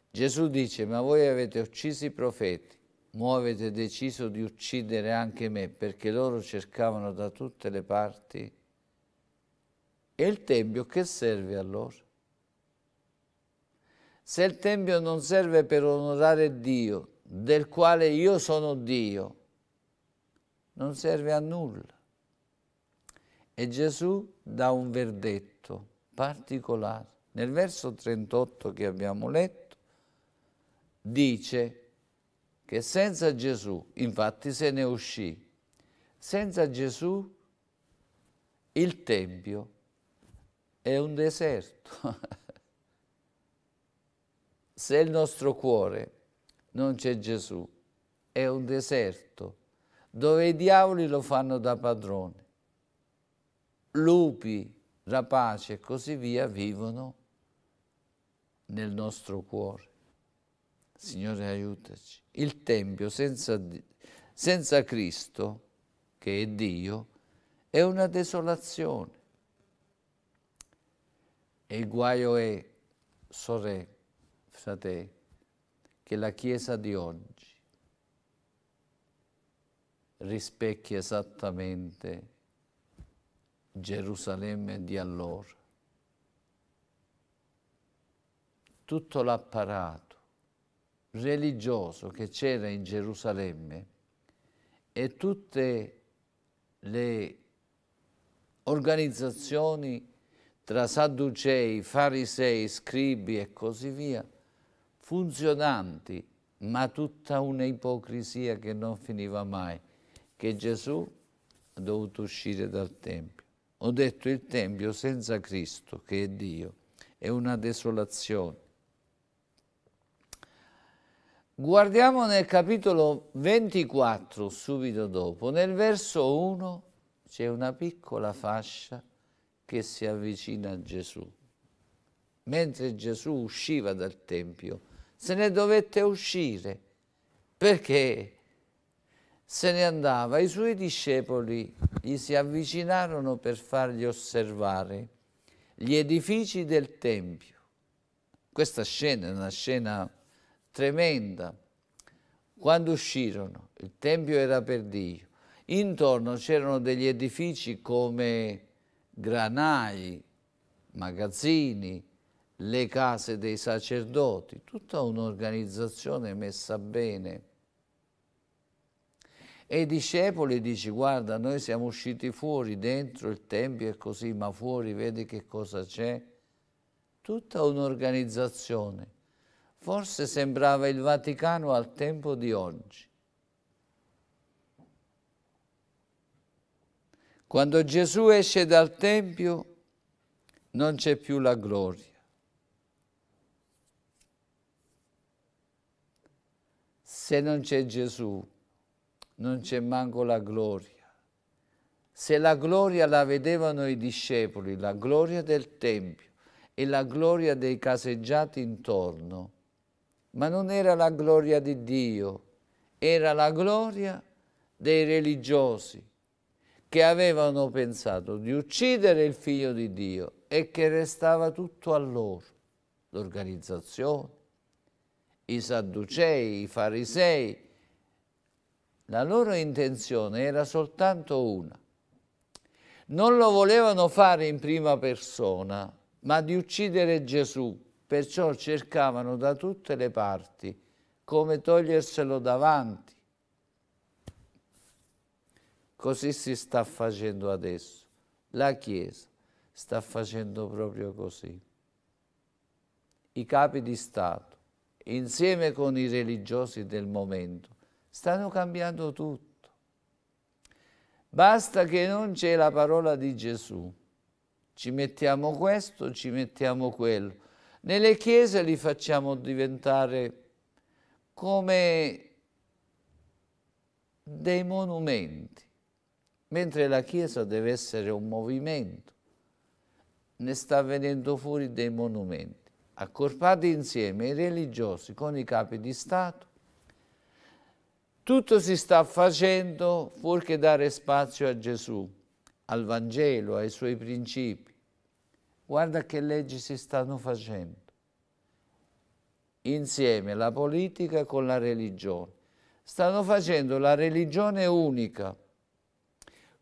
S1: Gesù dice, ma voi avete ucciso i profeti, ma avete deciso di uccidere anche me, perché loro cercavano da tutte le parti. E il Tempio che serve a loro? Se il Tempio non serve per onorare Dio, del quale io sono Dio, non serve a nulla. E Gesù dà un verdetto particolare. Nel verso 38 che abbiamo letto dice che senza Gesù, infatti se ne uscì, senza Gesù il Tempio è un deserto. se il nostro cuore non c'è Gesù, è un deserto dove i diavoli lo fanno da padrone lupi, rapaci e così via vivono nel nostro cuore. Signore aiutaci. Il Tempio senza, senza Cristo, che è Dio, è una desolazione. E il guaio è, sore, fratelli, che la Chiesa di oggi rispecchia esattamente Gerusalemme di allora. Tutto l'apparato religioso che c'era in Gerusalemme e tutte le organizzazioni tra sadducei, farisei, scribi e così via, funzionanti, ma tutta un'ipocrisia che non finiva mai, che Gesù ha dovuto uscire dal Tempio. Ho detto il Tempio senza Cristo, che è Dio, è una desolazione. Guardiamo nel capitolo 24, subito dopo. Nel verso 1 c'è una piccola fascia che si avvicina a Gesù. Mentre Gesù usciva dal Tempio, se ne dovette uscire perché se ne andava. I suoi discepoli gli si avvicinarono per fargli osservare gli edifici del Tempio. Questa scena è una scena tremenda. Quando uscirono, il Tempio era per Dio. Intorno c'erano degli edifici come granai, magazzini, le case dei sacerdoti, tutta un'organizzazione messa bene e i discepoli dici, guarda, noi siamo usciti fuori, dentro il Tempio è così, ma fuori vedi che cosa c'è? Tutta un'organizzazione. Forse sembrava il Vaticano al tempo di oggi. Quando Gesù esce dal Tempio non c'è più la gloria. Se non c'è Gesù, non c'è manco la gloria. Se la gloria la vedevano i discepoli, la gloria del Tempio e la gloria dei caseggiati intorno, ma non era la gloria di Dio, era la gloria dei religiosi che avevano pensato di uccidere il figlio di Dio e che restava tutto a loro, l'organizzazione, i sadducei, i farisei, la loro intenzione era soltanto una. Non lo volevano fare in prima persona, ma di uccidere Gesù, perciò cercavano da tutte le parti come toglierselo davanti. Così si sta facendo adesso. La Chiesa sta facendo proprio così. I capi di Stato, insieme con i religiosi del momento, Stanno cambiando tutto. Basta che non c'è la parola di Gesù. Ci mettiamo questo, ci mettiamo quello. Nelle chiese li facciamo diventare come dei monumenti, mentre la Chiesa deve essere un movimento. Ne sta venendo fuori dei monumenti, accorpati insieme i religiosi con i capi di Stato, tutto si sta facendo fuorché dare spazio a Gesù, al Vangelo, ai suoi principi. Guarda che leggi si stanno facendo. Insieme la politica con la religione. Stanno facendo la religione unica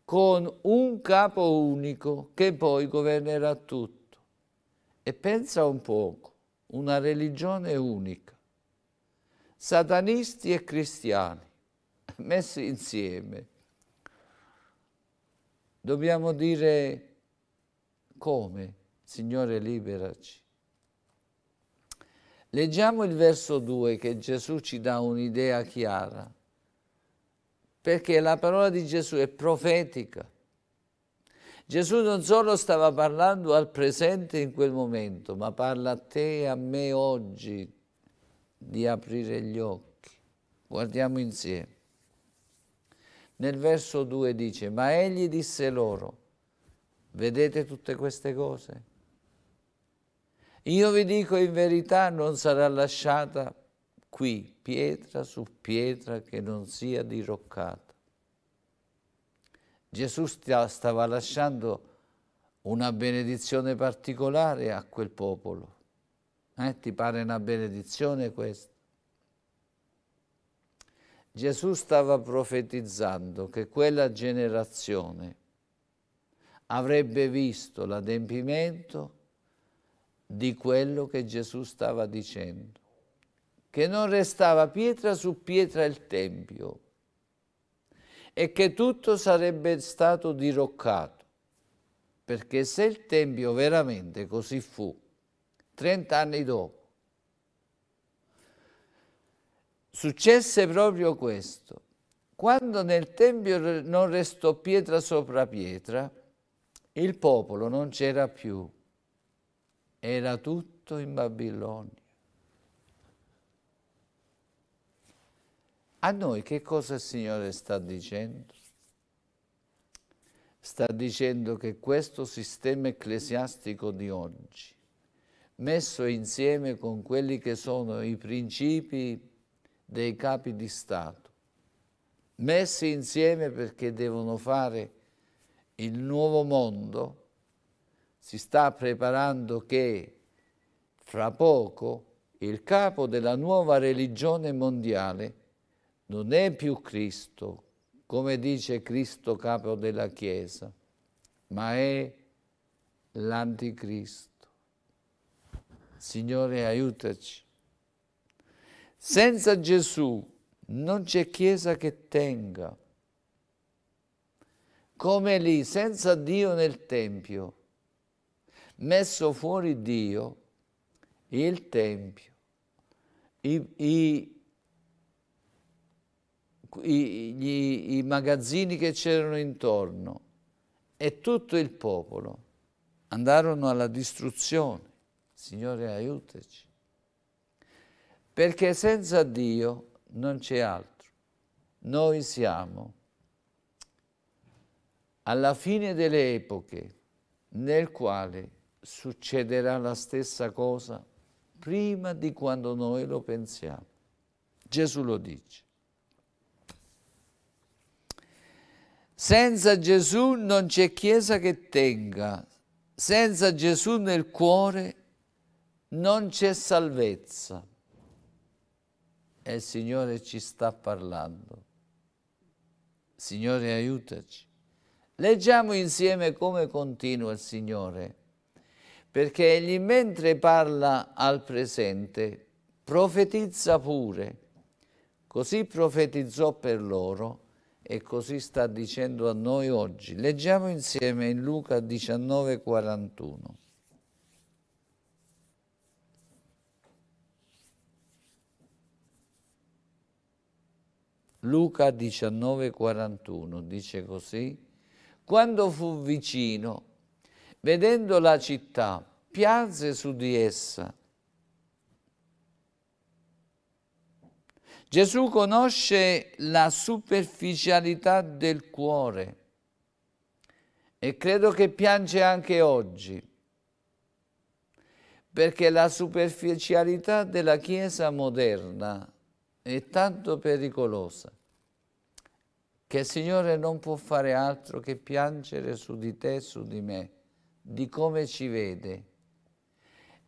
S1: con un capo unico che poi governerà tutto. E pensa un poco, una religione unica, satanisti e cristiani, messi insieme, dobbiamo dire come, Signore liberaci. Leggiamo il verso 2 che Gesù ci dà un'idea chiara, perché la parola di Gesù è profetica. Gesù non solo stava parlando al presente in quel momento, ma parla a te e a me oggi di aprire gli occhi. Guardiamo insieme. Nel verso 2 dice, ma egli disse loro, vedete tutte queste cose? Io vi dico in verità non sarà lasciata qui pietra su pietra che non sia diroccata. Gesù stava lasciando una benedizione particolare a quel popolo. Eh, ti pare una benedizione questa? Gesù stava profetizzando che quella generazione avrebbe visto l'adempimento di quello che Gesù stava dicendo, che non restava pietra su pietra il Tempio e che tutto sarebbe stato diroccato, perché se il Tempio veramente così fu, trent'anni dopo, Successe proprio questo. Quando nel Tempio non restò pietra sopra pietra, il popolo non c'era più, era tutto in Babilonia. A noi che cosa il Signore sta dicendo? Sta dicendo che questo sistema ecclesiastico di oggi, messo insieme con quelli che sono i principi dei capi di Stato, messi insieme perché devono fare il nuovo mondo, si sta preparando che fra poco il capo della nuova religione mondiale non è più Cristo, come dice Cristo capo della Chiesa, ma è l'anticristo. Signore, aiutaci senza Gesù non c'è chiesa che tenga. Come lì, senza Dio nel Tempio, messo fuori Dio, il Tempio, i, i, i, gli, i magazzini che c'erano intorno e tutto il popolo andarono alla distruzione. Signore, aiutaci perché senza Dio non c'è altro. Noi siamo alla fine delle epoche nel quale succederà la stessa cosa prima di quando noi lo pensiamo. Gesù lo dice. Senza Gesù non c'è chiesa che tenga, senza Gesù nel cuore non c'è salvezza e il Signore ci sta parlando. Signore aiutaci. Leggiamo insieme come continua il Signore, perché Egli mentre parla al presente profetizza pure. Così profetizzò per loro e così sta dicendo a noi oggi. Leggiamo insieme in Luca 19,41. Luca 19,41 dice così, quando fu vicino, vedendo la città, pianse su di essa. Gesù conosce la superficialità del cuore e credo che piange anche oggi, perché la superficialità della Chiesa moderna è tanto pericolosa che il Signore non può fare altro che piangere su di te, su di me, di come ci vede.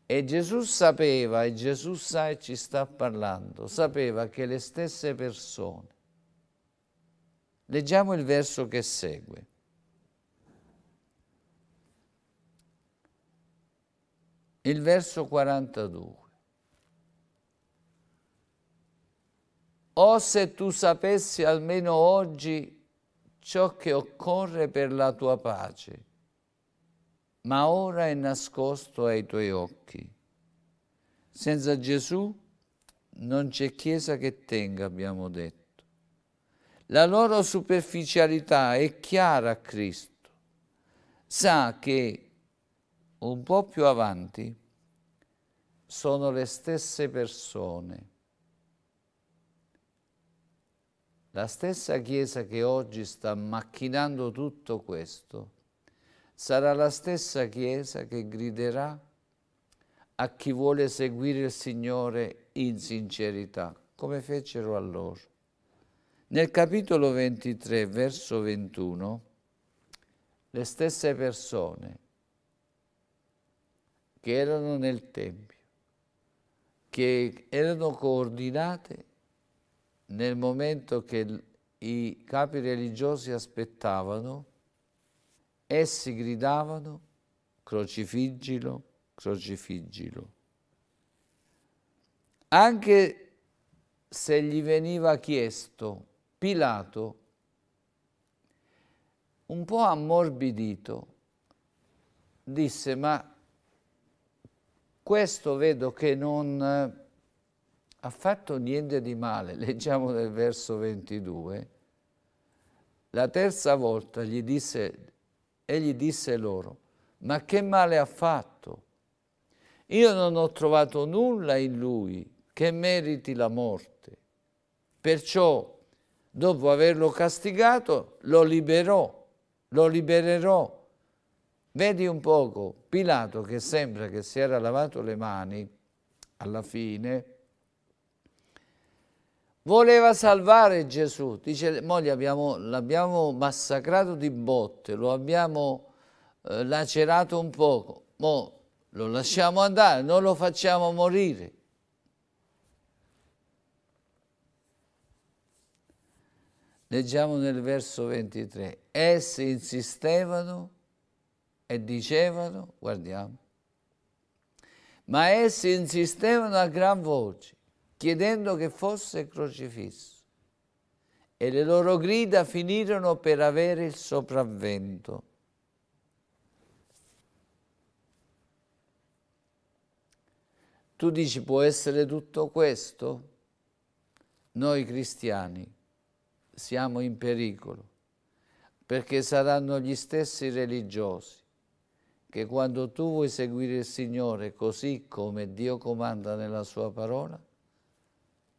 S1: E Gesù sapeva, e Gesù sa e ci sta parlando, sapeva che le stesse persone. Leggiamo il verso che segue. Il verso 42. Oh, se tu sapessi almeno oggi ciò che occorre per la tua pace, ma ora è nascosto ai tuoi occhi. Senza Gesù non c'è chiesa che tenga, abbiamo detto. La loro superficialità è chiara a Cristo. Sa che un po' più avanti sono le stesse persone La stessa Chiesa che oggi sta macchinando tutto questo sarà la stessa Chiesa che griderà a chi vuole seguire il Signore in sincerità, come fecero allora. Nel capitolo 23, verso 21, le stesse persone che erano nel Tempio, che erano coordinate nel momento che i capi religiosi aspettavano, essi gridavano crocifiggilo, crocifiggilo. Anche se gli veniva chiesto Pilato, un po' ammorbidito, disse ma questo vedo che non ha fatto niente di male, leggiamo nel verso 22, la terza volta gli disse, egli disse loro, ma che male ha fatto? Io non ho trovato nulla in lui che meriti la morte. Perciò, dopo averlo castigato, lo liberò, lo libererò. Vedi un poco, Pilato che sembra che si era lavato le mani alla fine, Voleva salvare Gesù, dice, moglie l'abbiamo massacrato di botte, lo abbiamo eh, lacerato un poco, mo lo lasciamo andare, non lo facciamo morire. Leggiamo nel verso 23. Essi insistevano e dicevano, guardiamo, ma essi insistevano a gran voce chiedendo che fosse crocifisso. E le loro grida finirono per avere il sopravvento. Tu dici può essere tutto questo? Noi cristiani siamo in pericolo perché saranno gli stessi religiosi che quando tu vuoi seguire il Signore così come Dio comanda nella sua parola,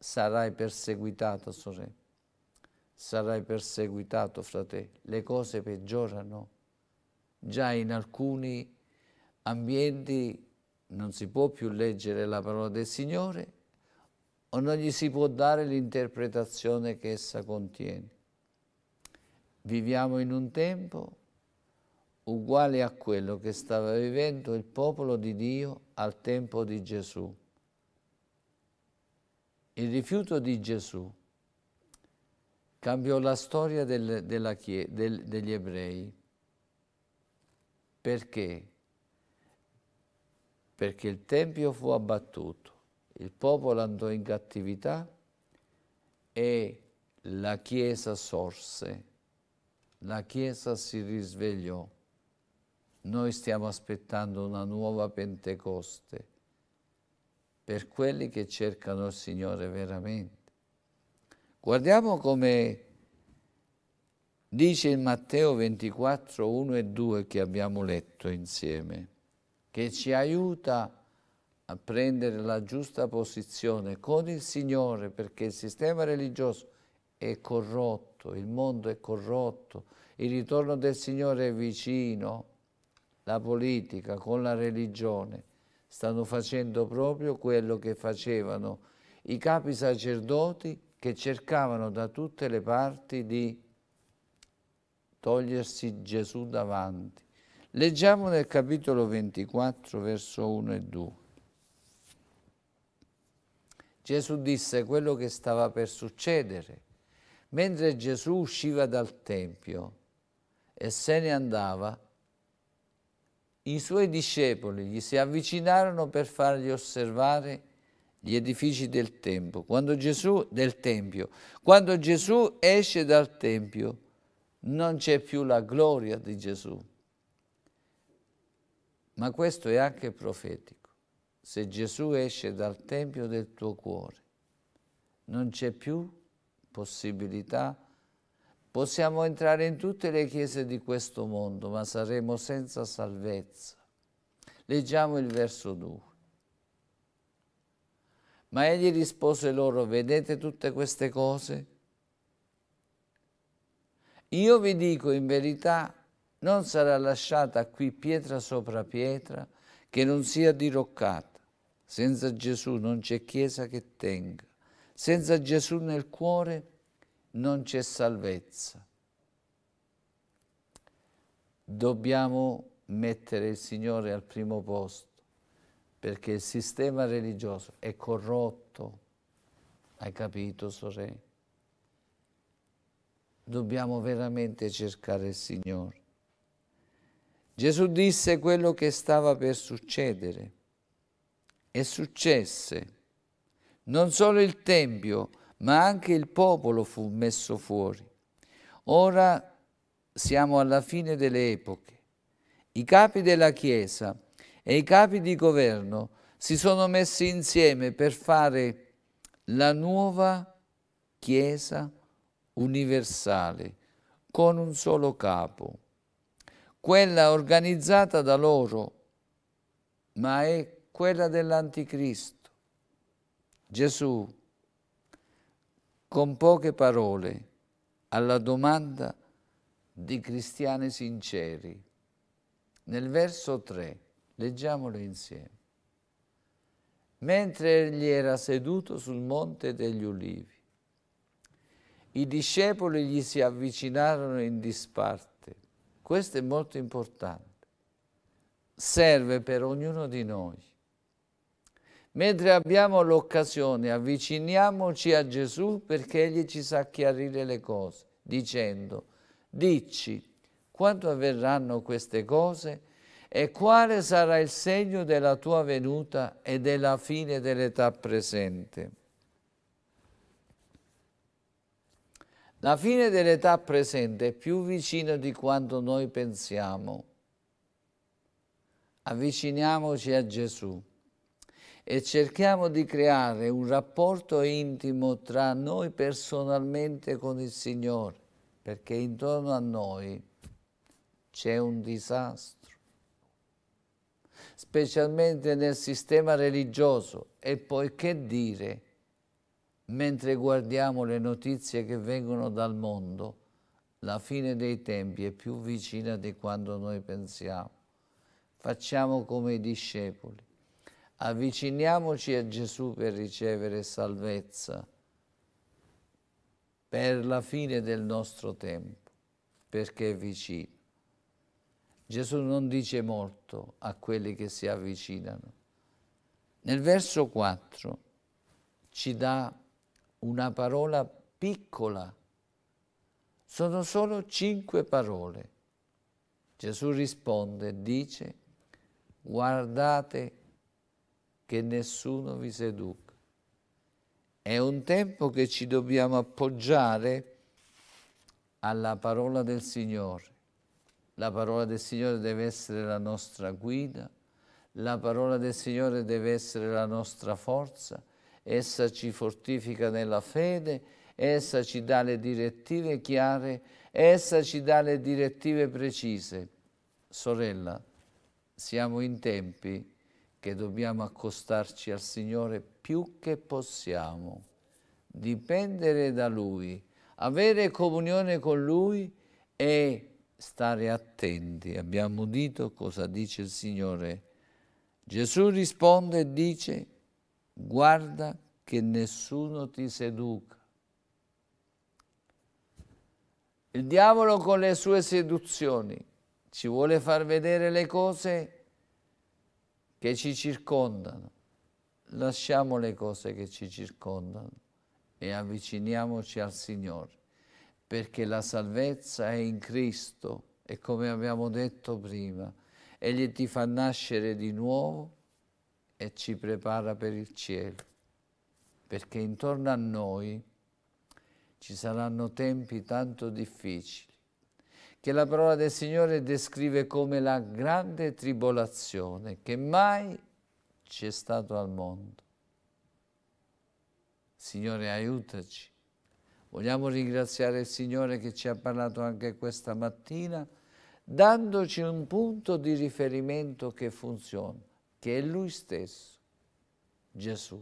S1: sarai perseguitato, sorella, sarai perseguitato, fratello. Le cose peggiorano. Già in alcuni ambienti non si può più leggere la parola del Signore o non gli si può dare l'interpretazione che essa contiene. Viviamo in un tempo uguale a quello che stava vivendo il popolo di Dio al tempo di Gesù. Il rifiuto di Gesù cambiò la storia del, della, del, degli ebrei. Perché? Perché il Tempio fu abbattuto, il popolo andò in cattività e la Chiesa sorse, la Chiesa si risvegliò. Noi stiamo aspettando una nuova Pentecoste per quelli che cercano il Signore veramente. Guardiamo come dice in Matteo 24, 1 e 2 che abbiamo letto insieme, che ci aiuta a prendere la giusta posizione con il Signore perché il sistema religioso è corrotto, il mondo è corrotto, il ritorno del Signore è vicino, la politica con la religione stanno facendo proprio quello che facevano i capi sacerdoti che cercavano da tutte le parti di togliersi Gesù davanti. Leggiamo nel capitolo 24, verso 1 e 2. Gesù disse quello che stava per succedere. Mentre Gesù usciva dal Tempio e se ne andava, i suoi discepoli gli si avvicinarono per fargli osservare gli edifici del tempio. Quando Gesù, del tempio. Quando Gesù esce dal tempio, non c'è più la gloria di Gesù. Ma questo è anche profetico. Se Gesù esce dal tempio del tuo cuore, non c'è più possibilità di Possiamo entrare in tutte le chiese di questo mondo, ma saremo senza salvezza. Leggiamo il verso 2. Ma egli rispose loro, vedete tutte queste cose? Io vi dico in verità, non sarà lasciata qui pietra sopra pietra che non sia diroccata. Senza Gesù non c'è chiesa che tenga. Senza Gesù nel cuore non c'è salvezza. Dobbiamo mettere il Signore al primo posto, perché il sistema religioso è corrotto, hai capito sorella? Dobbiamo veramente cercare il Signore. Gesù disse quello che stava per succedere e successe. Non solo il Tempio, ma anche il popolo fu messo fuori. Ora siamo alla fine delle epoche. I capi della Chiesa e i capi di governo si sono messi insieme per fare la nuova Chiesa universale con un solo capo, quella organizzata da loro, ma è quella dell'Anticristo. Gesù con poche parole alla domanda di cristiani sinceri. Nel verso 3, leggiamolo insieme. Mentre egli era seduto sul monte degli ulivi, i discepoli gli si avvicinarono in disparte. Questo è molto importante. Serve per ognuno di noi Mentre abbiamo l'occasione avviciniamoci a Gesù perché Egli ci sa chiarire le cose, dicendo, dici, quando avverranno queste cose e quale sarà il segno della tua venuta e della fine dell'età presente? La fine dell'età presente è più vicina di quanto noi pensiamo. Avviciniamoci a Gesù e cerchiamo di creare un rapporto intimo tra noi personalmente con il Signore, perché intorno a noi c'è un disastro, specialmente nel sistema religioso. E poi che dire, mentre guardiamo le notizie che vengono dal mondo, la fine dei tempi è più vicina di quanto noi pensiamo. Facciamo come i discepoli avviciniamoci a Gesù per ricevere salvezza per la fine del nostro tempo, perché è vicino. Gesù non dice molto a quelli che si avvicinano. Nel verso 4 ci dà una parola piccola, sono solo cinque parole. Gesù risponde, dice, guardate che nessuno vi seduca. È un tempo che ci dobbiamo appoggiare alla parola del Signore. La parola del Signore deve essere la nostra guida, la parola del Signore deve essere la nostra forza, essa ci fortifica nella fede, essa ci dà le direttive chiare, essa ci dà le direttive precise. Sorella, siamo in tempi che dobbiamo accostarci al Signore più che possiamo, dipendere da Lui, avere comunione con Lui e stare attenti. Abbiamo udito cosa dice il Signore. Gesù risponde e dice, guarda che nessuno ti seduca. Il diavolo con le sue seduzioni ci vuole far vedere le cose che ci circondano. Lasciamo le cose che ci circondano e avviciniamoci al Signore, perché la salvezza è in Cristo e come abbiamo detto prima, Egli ti fa nascere di nuovo e ci prepara per il cielo, perché intorno a noi ci saranno tempi tanto difficili che la parola del Signore descrive come la grande tribolazione che mai c'è è stato al mondo. Signore, aiutaci. Vogliamo ringraziare il Signore che ci ha parlato anche questa mattina, dandoci un punto di riferimento che funziona, che è Lui stesso, Gesù.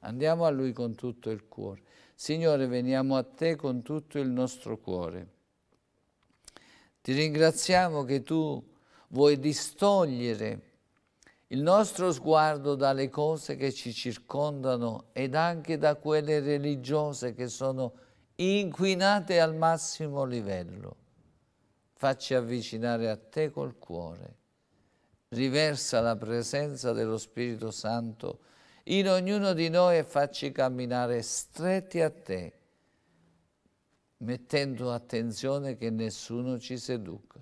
S1: Andiamo a Lui con tutto il cuore. Signore, veniamo a Te con tutto il nostro cuore ti ringraziamo che tu vuoi distogliere il nostro sguardo dalle cose che ci circondano ed anche da quelle religiose che sono inquinate al massimo livello. Facci avvicinare a te col cuore. Riversa la presenza dello Spirito Santo in ognuno di noi e facci camminare stretti a te mettendo attenzione che nessuno ci seduca.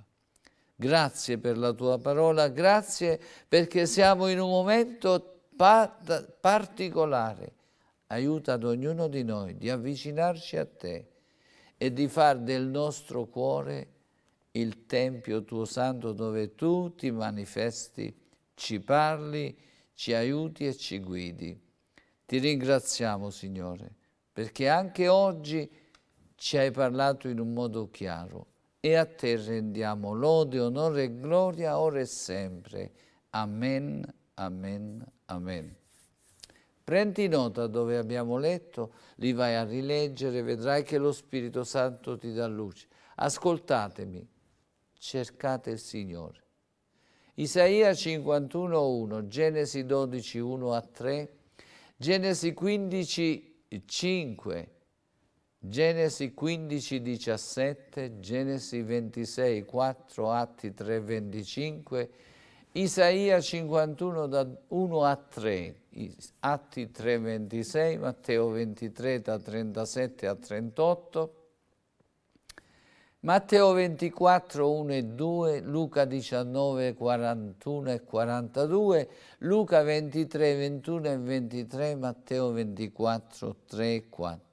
S1: Grazie per la tua parola, grazie perché siamo in un momento pa particolare. Aiuta ad ognuno di noi di avvicinarci a te e di far del nostro cuore il Tempio tuo santo dove tu ti manifesti, ci parli, ci aiuti e ci guidi. Ti ringraziamo, Signore, perché anche oggi ci hai parlato in un modo chiaro e a te rendiamo lode, onore e gloria ora e sempre. Amen, amen, amen. Prendi nota dove abbiamo letto, li vai a rileggere, vedrai che lo Spirito Santo ti dà luce. Ascoltatemi, cercate il Signore. Isaia 51.1, Genesi 12.1 a 3, Genesi 15.5, Genesi 15, 17, Genesi 26, 4, Atti 3, 25, Isaia 51 da 1 a 3, Atti 3, 26, Matteo 23 da 37 a 38, Matteo 24, 1 e 2, Luca 19, 41 e 42, Luca 23, 21 e 23, Matteo 24, 3 e 4.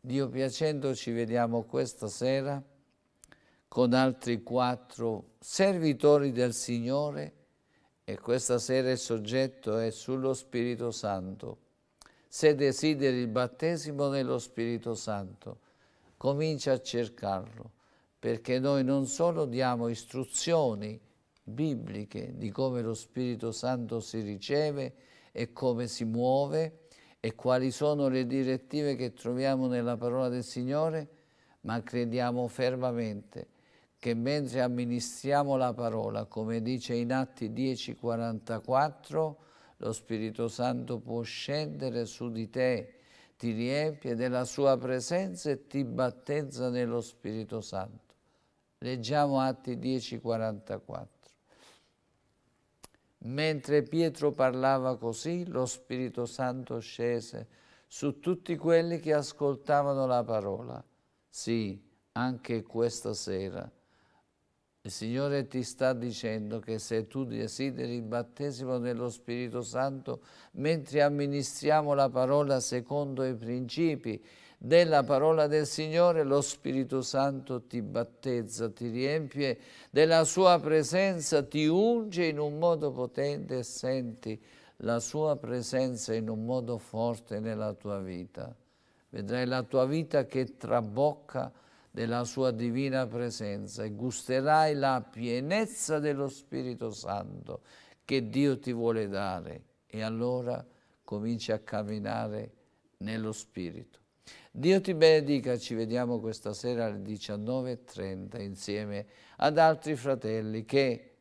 S1: Dio piacendo ci vediamo questa sera con altri quattro servitori del Signore e questa sera il soggetto è sullo Spirito Santo. Se desideri il battesimo nello Spirito Santo, comincia a cercarlo, perché noi non solo diamo istruzioni bibliche di come lo Spirito Santo si riceve e come si muove, e quali sono le direttive che troviamo nella parola del Signore, ma crediamo fermamente che mentre amministriamo la parola, come dice in Atti 10:44, lo Spirito Santo può scendere su di te, ti riempie della sua presenza e ti battezza nello Spirito Santo. Leggiamo Atti 10:44. Mentre Pietro parlava così, lo Spirito Santo scese su tutti quelli che ascoltavano la parola. Sì, anche questa sera. Il Signore ti sta dicendo che se tu desideri il battesimo dello Spirito Santo, mentre amministriamo la parola secondo i principi, della parola del Signore, lo Spirito Santo ti battezza, ti riempie della sua presenza, ti unge in un modo potente e senti la sua presenza in un modo forte nella tua vita. Vedrai la tua vita che trabocca della sua divina presenza e gusterai la pienezza dello Spirito Santo che Dio ti vuole dare e allora cominci a camminare nello Spirito. Dio ti benedica, ci vediamo questa sera alle 19.30 insieme ad altri fratelli che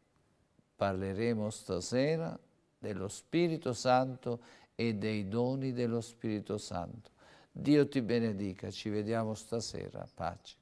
S1: parleremo stasera dello Spirito Santo e dei doni dello Spirito Santo. Dio ti benedica, ci vediamo stasera, pace.